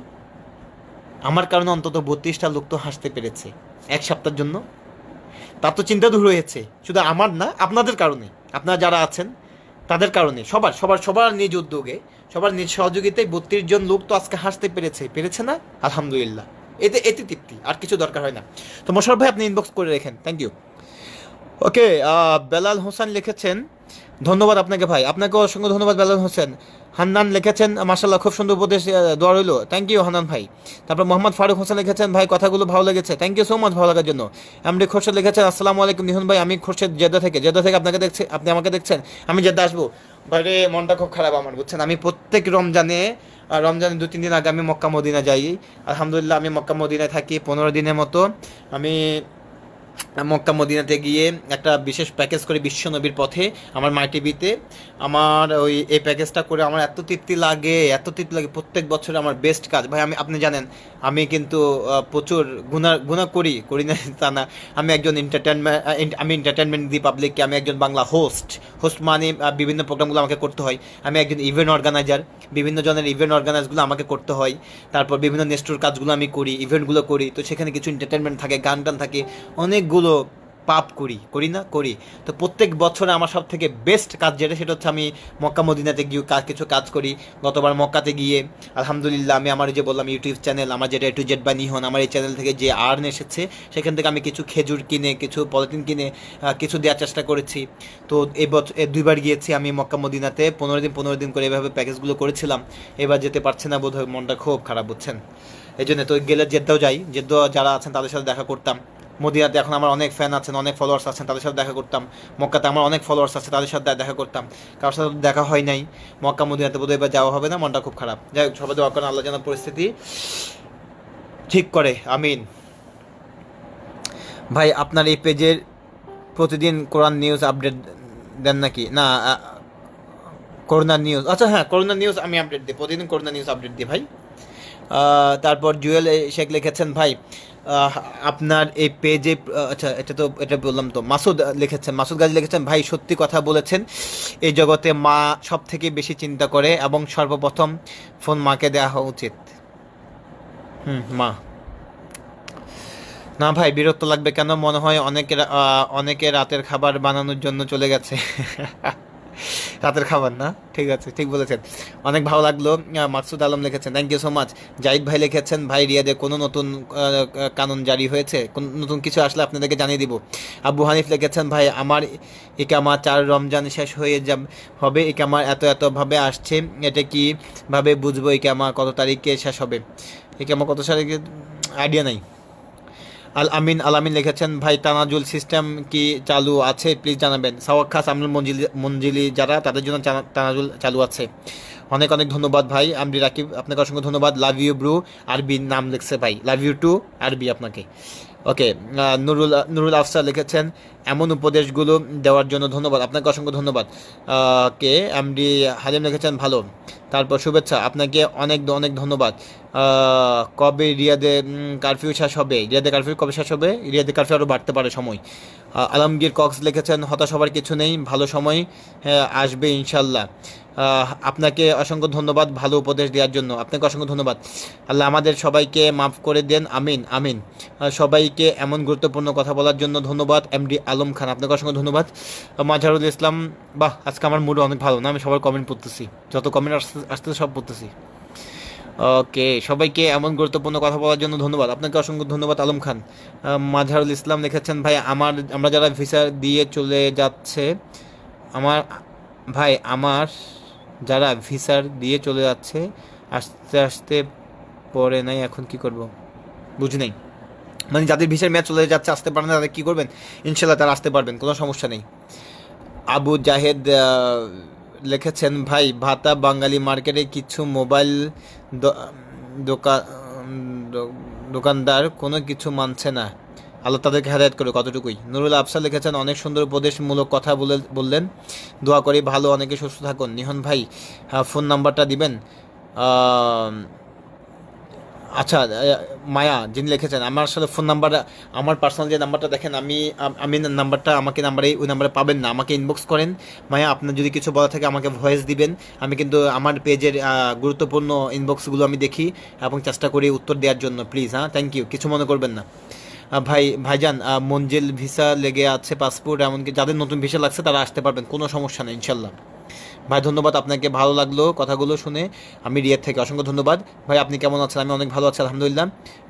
আমার কারণে অন্তত বত্রিশটা লোক তো হাসতে পেরেছে এক সপ্তাহের জন্য তার তো চিন্তা দূর হয়েছে শুধু আমার না আপনাদের কারণে আপনারা যারা আছেন তাদের কারণে সবার সবার সবার নিজ উদ্যোগে সবার নিজ সহযোগিতায় বত্রিশ জন লোক তো আজকে হাসতে পেরেছে পেরেছে না আলহামদুলিল্লাহ এতে এতে তৃপ্তি আর কিছু দরকার হয় না তো মোশারফ ভাই আপনি ইনবক্স করে রেখেন thank you okay Belal Hossain লিখেছেন ধন্যবাদ আপনাকে ভাই আপনাকে অসংখ্য ধন্যবাদ বেলাল হোসেন হান্নান লিখেছেন মাসাল্লাহ খুব সুন্দর উপদেশ দেওয়া হইলো থ্যাংক ইউ হান্নান ভাই তারপর মোহাম্মদ ফারুক হোসেন লিখেছেন ভাই কথাগুলো ভালো লেগেছে থ্যাংক ইউ সো মাচ ভালো লাগার জন্য আমরি খোরশেদ লিখেছেন আসসালামু আলাইকুম নিহন ভাই আমি খোরশেদ জেদা থেকে জেদা থেকে আপনাকে দেখছি আপনি আমাকে দেখছেন আমি জেদা আসবো বাইরে মনটা খুব খারাপ আমার বুঝছেন আমি প্রত্যেক রমজানে রমজানের দু তিন দিন আগে আমি মক্কা মদিনা যাই আলহামদুলিল্লাহ আমি মক্কা মদিনায় থাকি পনেরো দিনের মতো আমি মক্কা মদিনাতে গিয়ে একটা বিশেষ প্যাকেজ করে বিশ্বনবীর পথে আমার মাই টিভিতে আমার ওই এই প্যাকেজটা করে আমার এত তৃপ্তি লাগে এত তৃপ্তি লাগে প্রত্যেক বছর আমার বেস্ট কাজ ভাই আমি আপনি জানেন আমি কিন্তু প্রচুর গুণা গুণা করি করি না তা না আমি একজন এন্টারটেনমেন্ট আমি এন্টারটেনমেন্ট দিই পাবলিককে আমি একজন বাংলা হোস্ট হোস্ট মানে বিভিন্ন প্রোগ্রামগুলো আমাকে করতে হয় আমি একজন ইভেন্ট অর্গানাইজার বিভিন্ন জনের ইভেন্ট অর্গানাইজগুলো আমাকে করতে হয় তারপর বিভিন্ন নেস্টোর কাজগুলো আমি করি ইভেন্টগুলো করি তো সেখানে কিছু এন্টারটেনমেন্ট থাকে গান টান থাকে অনেকগুলো পাপ করি করি না করি তো প্রত্যেক বছরে আমার সব থেকে বেস্ট কাজ যেটা সেটা হচ্ছে আমি মক্কা মদিনাতে গিয়ে কিছু কাজ করি গতবার মক্কাতে গিয়ে আলহামদুলিল্লাহ আমি আমার যে বললাম ইউটিউব চ্যানেল আমার যেটা টু জেড বা নিহন আমার এই চ্যানেল থেকে যে আর্ন এসেছে সেখান থেকে আমি কিছু খেজুর কিনে কিছু পলিথিন কিনে কিছু দেওয়ার চেষ্টা করেছি তো এই বছর দুইবার গিয়েছি আমি মক্কা মদিনাতে পনেরো দিন পনেরো দিন করে এভাবে প্যাকেজগুলো করেছিলাম এবার যেতে পারছে না বোধহয় মনটা খুব খারাপ বুঝছেন এই জন্য তো গেলে জেদ্দাও যাই জেদ্দা যারা আছেন তাদের সাথে দেখা করতাম মদিনাতে এখন আমার অনেক ফ্যান আছেন অনেক ফলোয়ার্স আছেন তাদের সাথে দেখা করতাম মক্কাতে আমার অনেক ফলোয়ার্স আছে তাদের সাথে দেখা করতাম কারোর সাথে দেখা হয় নাই মক্কা মদিনাতে বোধহয় এবার যাওয়া হবে না মনটা খুব খারাপ যাই হোক সবাই দোয়া করেন আল্লাহ জানা পরিস্থিতি ঠিক করে আমিন ভাই আপনার এই পেজের প্রতিদিন কোরআন নিউজ আপডেট দেন নাকি না করোনা নিউজ আচ্ছা হ্যাঁ করোনা নিউজ আমি আপডেট দিই প্রতিদিন করোনা নিউজ আপডেট দিই ভাই তারপর জুয়েল শেখ লিখেছেন ভাই আপনার এই পেজে আচ্ছা এটা তো এটা বললাম তো মাসুদ লিখেছেন মাসুদ গাজী লিখেছেন ভাই সত্যি কথা বলেছেন এই জগতে মা সব থেকে বেশি চিন্তা করে এবং সর্বপ্রথম ফোন মাকে দেওয়া হওয়া উচিত হুম মা না ভাই বিরক্ত লাগবে কেন মনে হয় অনেকে অনেকে রাতের খাবার বানানোর জন্য চলে গেছে রাতের খাবার না ঠিক আছে ঠিক বলেছেন অনেক ভালো লাগলো মাকসুদ আলম লিখেছেন thank you so much Zahid ভাই লিখেছেন ভাই রিয়াদে কোনো নতুন কানুন জারি হয়েছে নতুন কিছু আসলে আপনাদেরকে জানিয়ে দিব আবু হানিফ লিখেছেন ভাই আমার ইকামা চার রমজান শেষ হয়ে যাব হবে ইকামা এত এতভাবে আসছে এটা কি ভাবে বুঝবো ইকামা কত তারিখে শেষ হবে ইকামা কত তারিখে আইডিয়া নাই আল আমিন আল আমিন লিখেছেন ভাই তানাজুল সিস্টেম কি চালু আছে প্লিজ জানাবেন খাস আমরুল মঞ্জিলি মঞ্জিলি যারা তাদের জন্য টানাজুল চালু আছে অনেক অনেক ধন্যবাদ ভাই আমি রাকিব আপনাকে অসংখ্য ধন্যবাদ লাভ ইউ ব্রু আরবি নাম লিখছে ভাই লাভ ইউ টু আরবি আপনাকে ওকে নুরুল নুরুল আফসার লিখেছেন এমন উপদেশগুলো দেওয়ার জন্য ধন্যবাদ আপনাকে অসংখ্য ধন্যবাদ কে এমডি হালিম লিখেছেন ভালো তারপর শুভেচ্ছা আপনাকে অনেক অনেক ধন্যবাদ কবে রিয়াদে কারফিউ শেষ হবে রিয়াদে কারফিউ কবে শেষ হবে রিয়াদে কারফিউ আরও বাড়তে পারে সময় আলমগীর কক্স লিখেছেন হতাশ হবার কিছু নেই ভালো সময় হ্যাঁ, আসবে ইনশাল্লাহ আপনাকে অসংখ্য ধন্যবাদ ভালো উপদেশ দেওয়ার জন্য আপনাকে অসংখ্য ধন্যবাদ আল্লাহ আমাদের সবাইকে মাফ করে দেন আমিন আমিন সবাইকে এমন গুরুত্বপূর্ণ কথা বলার জন্য ধন্যবাদ এমডি আলম খান আপনাকে অসংখ্য ধন্যবাদ মাঝারুল ইসলাম বাহ আজকে আমার মুড অনেক ভালো না আমি সবার কমেন্ট পড়তেছি যত কমেন্ট আসতে আসতে সব পড়তেছি ওকে সবাইকে এমন গুরুত্বপূর্ণ কথা বলার জন্য ধন্যবাদ আপনাকে অসংখ্য ধন্যবাদ আলম খান মাঝারুল ইসলাম লিখেছেন ভাই আমার আমরা যারা ভিসা দিয়ে চলে যাচ্ছে আমার ভাই আমার যারা ভিসার দিয়ে চলে যাচ্ছে আস্তে আস্তে পরে নাই এখন কি করব বুঝি নাই মানে যাদের ভিসার মেয়াদ চলে যাচ্ছে আসতে পারে না তাদের কী করবেন ইনশাল্লাহ তারা আসতে পারবেন কোনো সমস্যা নেই আবু জাহেদ লিখেছেন ভাই ভাতা বাঙালি মার্কেটে কিছু মোবাইল দোকান দোকানদার কোনো কিছু মানছে না আল্লাহ তাদেরকে হেদায়ত করে কতটুকুই নুরুল আফসার লিখেছেন অনেক সুন্দর উপদেশমূলক কথা বলে বললেন দোয়া করে ভালো অনেকে সুস্থ থাকুন নিহন ভাই ফোন নাম্বারটা দিবেন আচ্ছা মায়া যিনি লিখেছেন আমার আসলে ফোন নাম্বার আমার পার্সোনাল যে নাম্বারটা দেখেন আমি আমি নাম্বারটা আমাকে নাম্বারে ওই নাম্বারে পাবেন না আমাকে ইনবক্স করেন মায়া আপনার যদি কিছু বলা থাকে আমাকে ভয়েস দিবেন আমি কিন্তু আমার পেজের গুরুত্বপূর্ণ ইনবক্সগুলো আমি দেখি এবং চেষ্টা করি উত্তর দেওয়ার জন্য প্লিজ হ্যাঁ থ্যাংক ইউ কিছু মনে করবেন না ভাই ভাইজান মঞ্জিল ভিসা লেগে আছে পাসপোর্ট এমনকি যাদের নতুন ভিসা লাগছে তারা আসতে পারবেন কোনো সমস্যা নেই ইনশাল্লাহ ভাই ধন্যবাদ আপনাকে ভালো লাগলো কথাগুলো শুনে আমি রিয়ার থেকে অসংখ্য ধন্যবাদ ভাই আপনি কেমন আছেন আমি অনেক ভালো আছি আলহামদুলিল্লাহ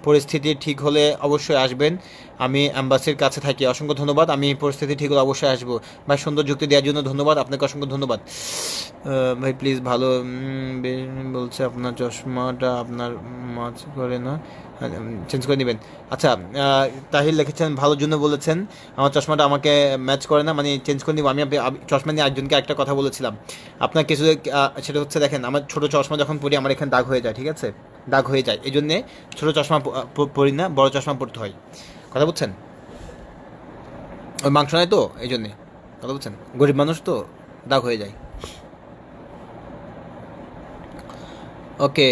পরিস্থিতি ঠিক হলে অবশ্যই আসবেন আমি অ্যাম্বাসির কাছে থাকি অসংখ্য ধন্যবাদ আমি পরিস্থিতি ঠিক হলে অবশ্যই আসবো ভাই সুন্দর যুক্তি দেওয়ার জন্য ধন্যবাদ আপনাকে অসংখ্য ধন্যবাদ ভাই প্লিজ ভালো বলছে আপনার চশমাটা আপনার মাছ করে না চেঞ্জ হ্যাঁ, করে নেবেন আচ্ছা তাহির লিখেছেন ভালোর জন্য বলেছেন আমার চশমাটা আমাকে ম্যাচ করে না মানে চেঞ্জ করে নেবো আমি চশমা নিয়ে একজনকে একটা কথা বলেছিলাম আপনার কিছু সেটা হচ্ছে দেখেন আমার ছোটো চশমা যখন পরি আমার এখানে দাগ হয়ে যায় ঠিক আছে দাগ হয়ে যায় এই জন্যে ছোটো চশমা পরি না বড় চশমা পড়তে হয় কথা বুঝছেন ওই মাংস নাই তো এই জন্যে কথা বুঝছেন গরিব মানুষ তো দাগ হয়ে যায় ওকে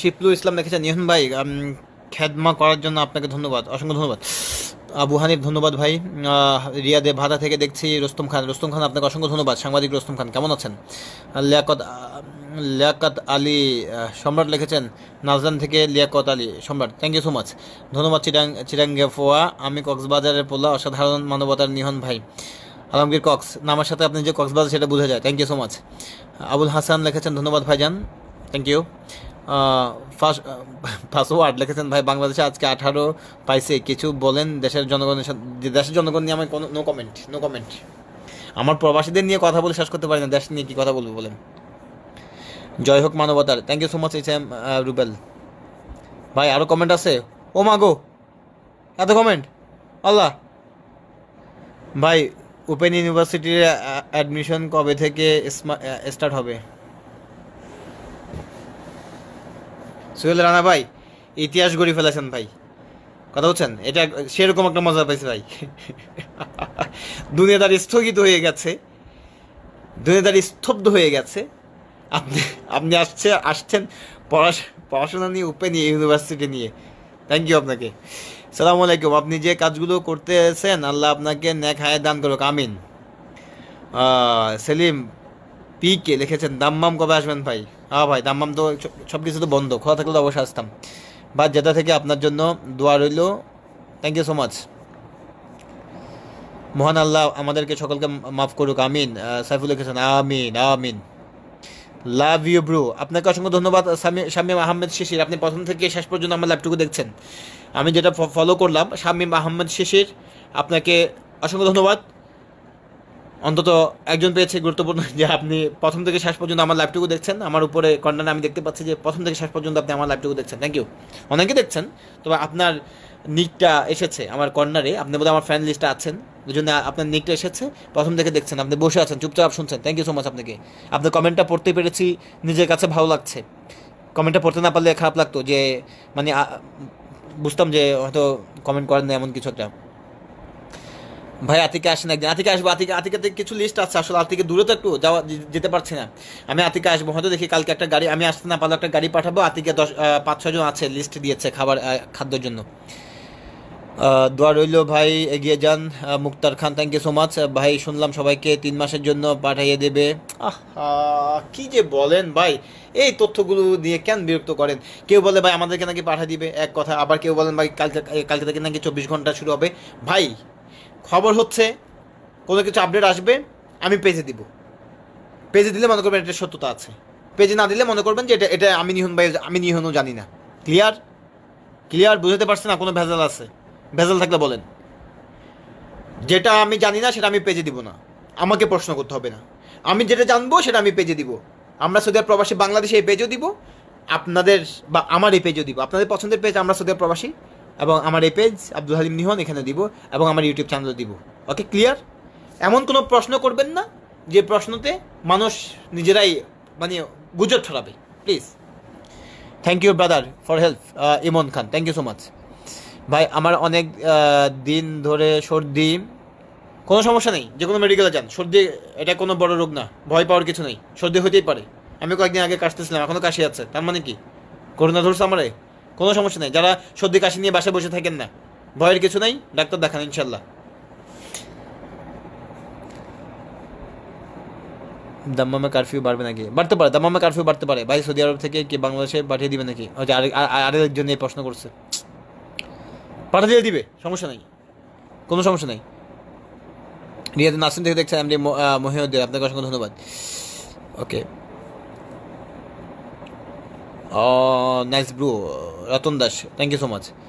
শিপলু ইসলাম দেখেছেন নিহন ভাই খেদমা করার জন্য আপনাকে ধন্যবাদ অসংখ্য ধন্যবাদ আবু হানিফ ধন্যবাদ ভাই রিয়াদে ভাদা থেকে দেখছি রোস্তম খান রোস্তম খান আপনাকে অসংখ্য ধন্যবাদ সাংবাদিক রোস্তম খান কেমন আছেন লিয়াকত লিয়াকাত আলী সম্রাট লিখেছেন নাজদান থেকে লিয়াকত আলী সম্রাট থ্যাংক ইউ সো মাচ ধন্যবাদ চিরাং চিরাঙ্গেফোয়া আমি কক্সবাজারের পোলা অসাধারণ মানবতার নিহন ভাই আলমগীর কক্স নামার সাথে আপনি যে কক্সবাজার সেটা বুঝে যায় thank you so much Abul Hasan লিখেছেন ধন্যবাদ ভাইজান থ্যাংক ইউ পাসওয়ার্ড লিখেছেন ভাই বাংলাদেশে আজকে আঠারো পাইছে কিছু বলেন দেশের জনগণের সাথে দেশের জনগণ নিয়ে আমার কোনো নো কমেন্ট নো কমেন্ট আমার প্রবাসীদের নিয়ে কথা বলে শেষ করতে পারি না দেশ নিয়ে কী কথা বলবো বলেন জয় হোক মানবতার thank you so much H M Rubel ভাই আরও কমেন্ট আছে ও মাগো এত কমেন্ট আল্লাহ ভাই ওপেন ইউনিভার্সিটির অ্যাডমিশন কবে থেকে স্টার্ট uh, হবে সুহেল রানা ভাই ইতিহাস গড়ি ফেলেছেন ভাই কথা বলছেন এটা সেরকম একটা মজা পাইছে ভাই দুনিয়াদার স্থগিত হয়ে গেছে দুনিয়াদার স্তব্ধ হয়ে গেছে আপনি আপনি আসছে আসছেন পড়াশোনা নিয়ে ওপেন ইউনিভার্সিটি নিয়ে থ্যাংক ইউ আপনাকে সালামু আলাইকুম আপনি যে কাজগুলো করতেছেন আল্লাহ আপনাকে ন্যাক হায় দান করুক আমিন সেলিম পি কে লিখেছেন দাম্মাম কবে আসবেন ভাই হ্যাঁ ভাই দাম্মাম তো সব কিছু তো বন্ধ খোলা থাকলে তো অবশ্যই আসতাম বা যেটা থেকে আপনার জন্য দোয়া রইল থ্যাংক ইউ সো মাচ মহান আল্লাহ আমাদেরকে সকলকে মাফ করুক আমিন সাইফুল লিখেছেন আমিন আমিন লাভ ইউ ব্রু আপনাকে অসংখ্য ধন্যবাদ শামিম আহমেদ শিশির আপনি প্রথম থেকে শেষ পর্যন্ত আমার ল্যাপটুকু দেখছেন আমি যেটা ফলো করলাম শামিম আহমেদ শিশির আপনাকে অসংখ্য ধন্যবাদ অন্তত একজন পেয়েছে গুরুত্বপূর্ণ যে আপনি প্রথম থেকে শেষ পর্যন্ত আমার লাইভটুকু দেখছেন আমার উপরে কন্টেন্ট আমি দেখতে পাচ্ছি যে প্রথম থেকে শেষ পর্যন্ত আপনি আমার লাইভটুকু দেখছেন থ্যাংক ইউ অনেকে দেখছেন তবে আপনার নিকটা এসেছে আমার কর্নারে আপনি বোধহয় আমার ফ্যান লিস্টে আছেন ওই জন্য আপনার নিকটা এসেছে প্রথম থেকে দেখছেন আপনি বসে আছেন চুপচাপ শুনছেন থ্যাংক ইউ সো মাচ আপনাকে আপনার কমেন্টটা পড়তে পেরেছি নিজের কাছে ভালো লাগছে কমেন্টটা পড়তে না পারলে খারাপ লাগতো যে মানে বুঝতাম যে হয়তো কমেন্ট করেন না এমন কিছু একটা ভাই আতিকে আসেন একদিন আতিকে আসবো আতিকে আতিকাতে কিছু লিস্ট আছে আসলে আতিকে দূরে তো একটু যাওয়া যেতে পারছি না আমি আতিকে আসবো হয়তো দেখি কালকে একটা গাড়ি আমি আসতে না পারলে একটা গাড়ি পাঠাবো আতিকে দশ পাঁচ ছজন আছে লিস্ট দিয়েছে খাবার খাদ্যর জন্য দোয়া রইল ভাই এগিয়ে যান Mukhtar Khan thank you so much ভাই শুনলাম সবাইকে তিন মাসের জন্য পাঠাইয়ে দেবে কি যে বলেন ভাই এই তথ্যগুলো দিয়ে কেন বিরক্ত করেন কেউ বলে ভাই আমাদেরকে নাকি পাঠিয়ে দিবে এক কথা আবার কেউ বলেন ভাই কালকে কালকে থেকে নাকি চব্বিশ ঘন্টা শুরু হবে ভাই খবর হচ্ছে কোনো কিছু আপডেট আসবে আমি পেজে দিব পেজে দিলে মনে করবেন এটা সত্যতা আছে পেজে না দিলে মনে করবেন যে এটা এটা আমি নিহন ভাই আমি নিহনও জানি না ক্লিয়ার ক্লিয়ার বুঝতে পারছি না কোনো ভেজাল আছে ভেজাল থাকলে বলেন যেটা আমি জানি না সেটা আমি পেজে দিব না আমাকে প্রশ্ন করতে হবে না আমি যেটা জানবো সেটা আমি পেজে দিব আমরা সৌদি প্রবাসী বাংলাদেশে এই পেজও দিব আপনাদের বা আমার এই পেজও দিব আপনাদের পছন্দের পেজ আমরা সৌদি প্রবাসী এবং আমার এই পেজ আব্দুল হালিম নিহন এখানে দিব এবং আমার ইউটিউব চ্যানেলও দিব ওকে ক্লিয়ার এমন কোনো প্রশ্ন করবেন না যে প্রশ্নতে মানুষ নিজেরাই মানে গুজব ছড়াবে please thank you brother for help Emon Khan thank you so much ভাই আমার অনেক দিন ধরে সর্দি কোনো সমস্যা নেই যে কোনো মেডিকেলে যান সর্দি এটা কোনো বড় রোগ না ভয় পাওয়ার কিছু নেই সর্দি হতেই পারে আমি কয়েকদিন আগে কাশতেছিলাম এখনও কাশি আছে তার মানে কি করোনা ধরছে আমারে কোনো সমস্যা নেই যারা সর্দি কাশি নিয়ে বাসায় বসে থাকেন না ভয়ের কিছু নেই ডাক্তার দেখান ইনশাল্লাহ দাম্মামে কারফিউ বাড়বে নাকি বাড়তে পারে দাম্মামে কারফিউ বাড়তে পারে ভাই সৌদি আরব থেকে কি বাংলাদেশে পাঠিয়ে দিবে নাকি আরেকজন এই প্রশ্ন করছে পাঠিয়ে দিয়ে দিবে সমস্যা নাই কোনো সমস্যা নাই রিয়াদ নাসিম থেকে দেখছেন আমি মহিউদ্দিন আপনাকে অসংখ্য ধন্যবাদ okay nice bro Ratan Das thank you so much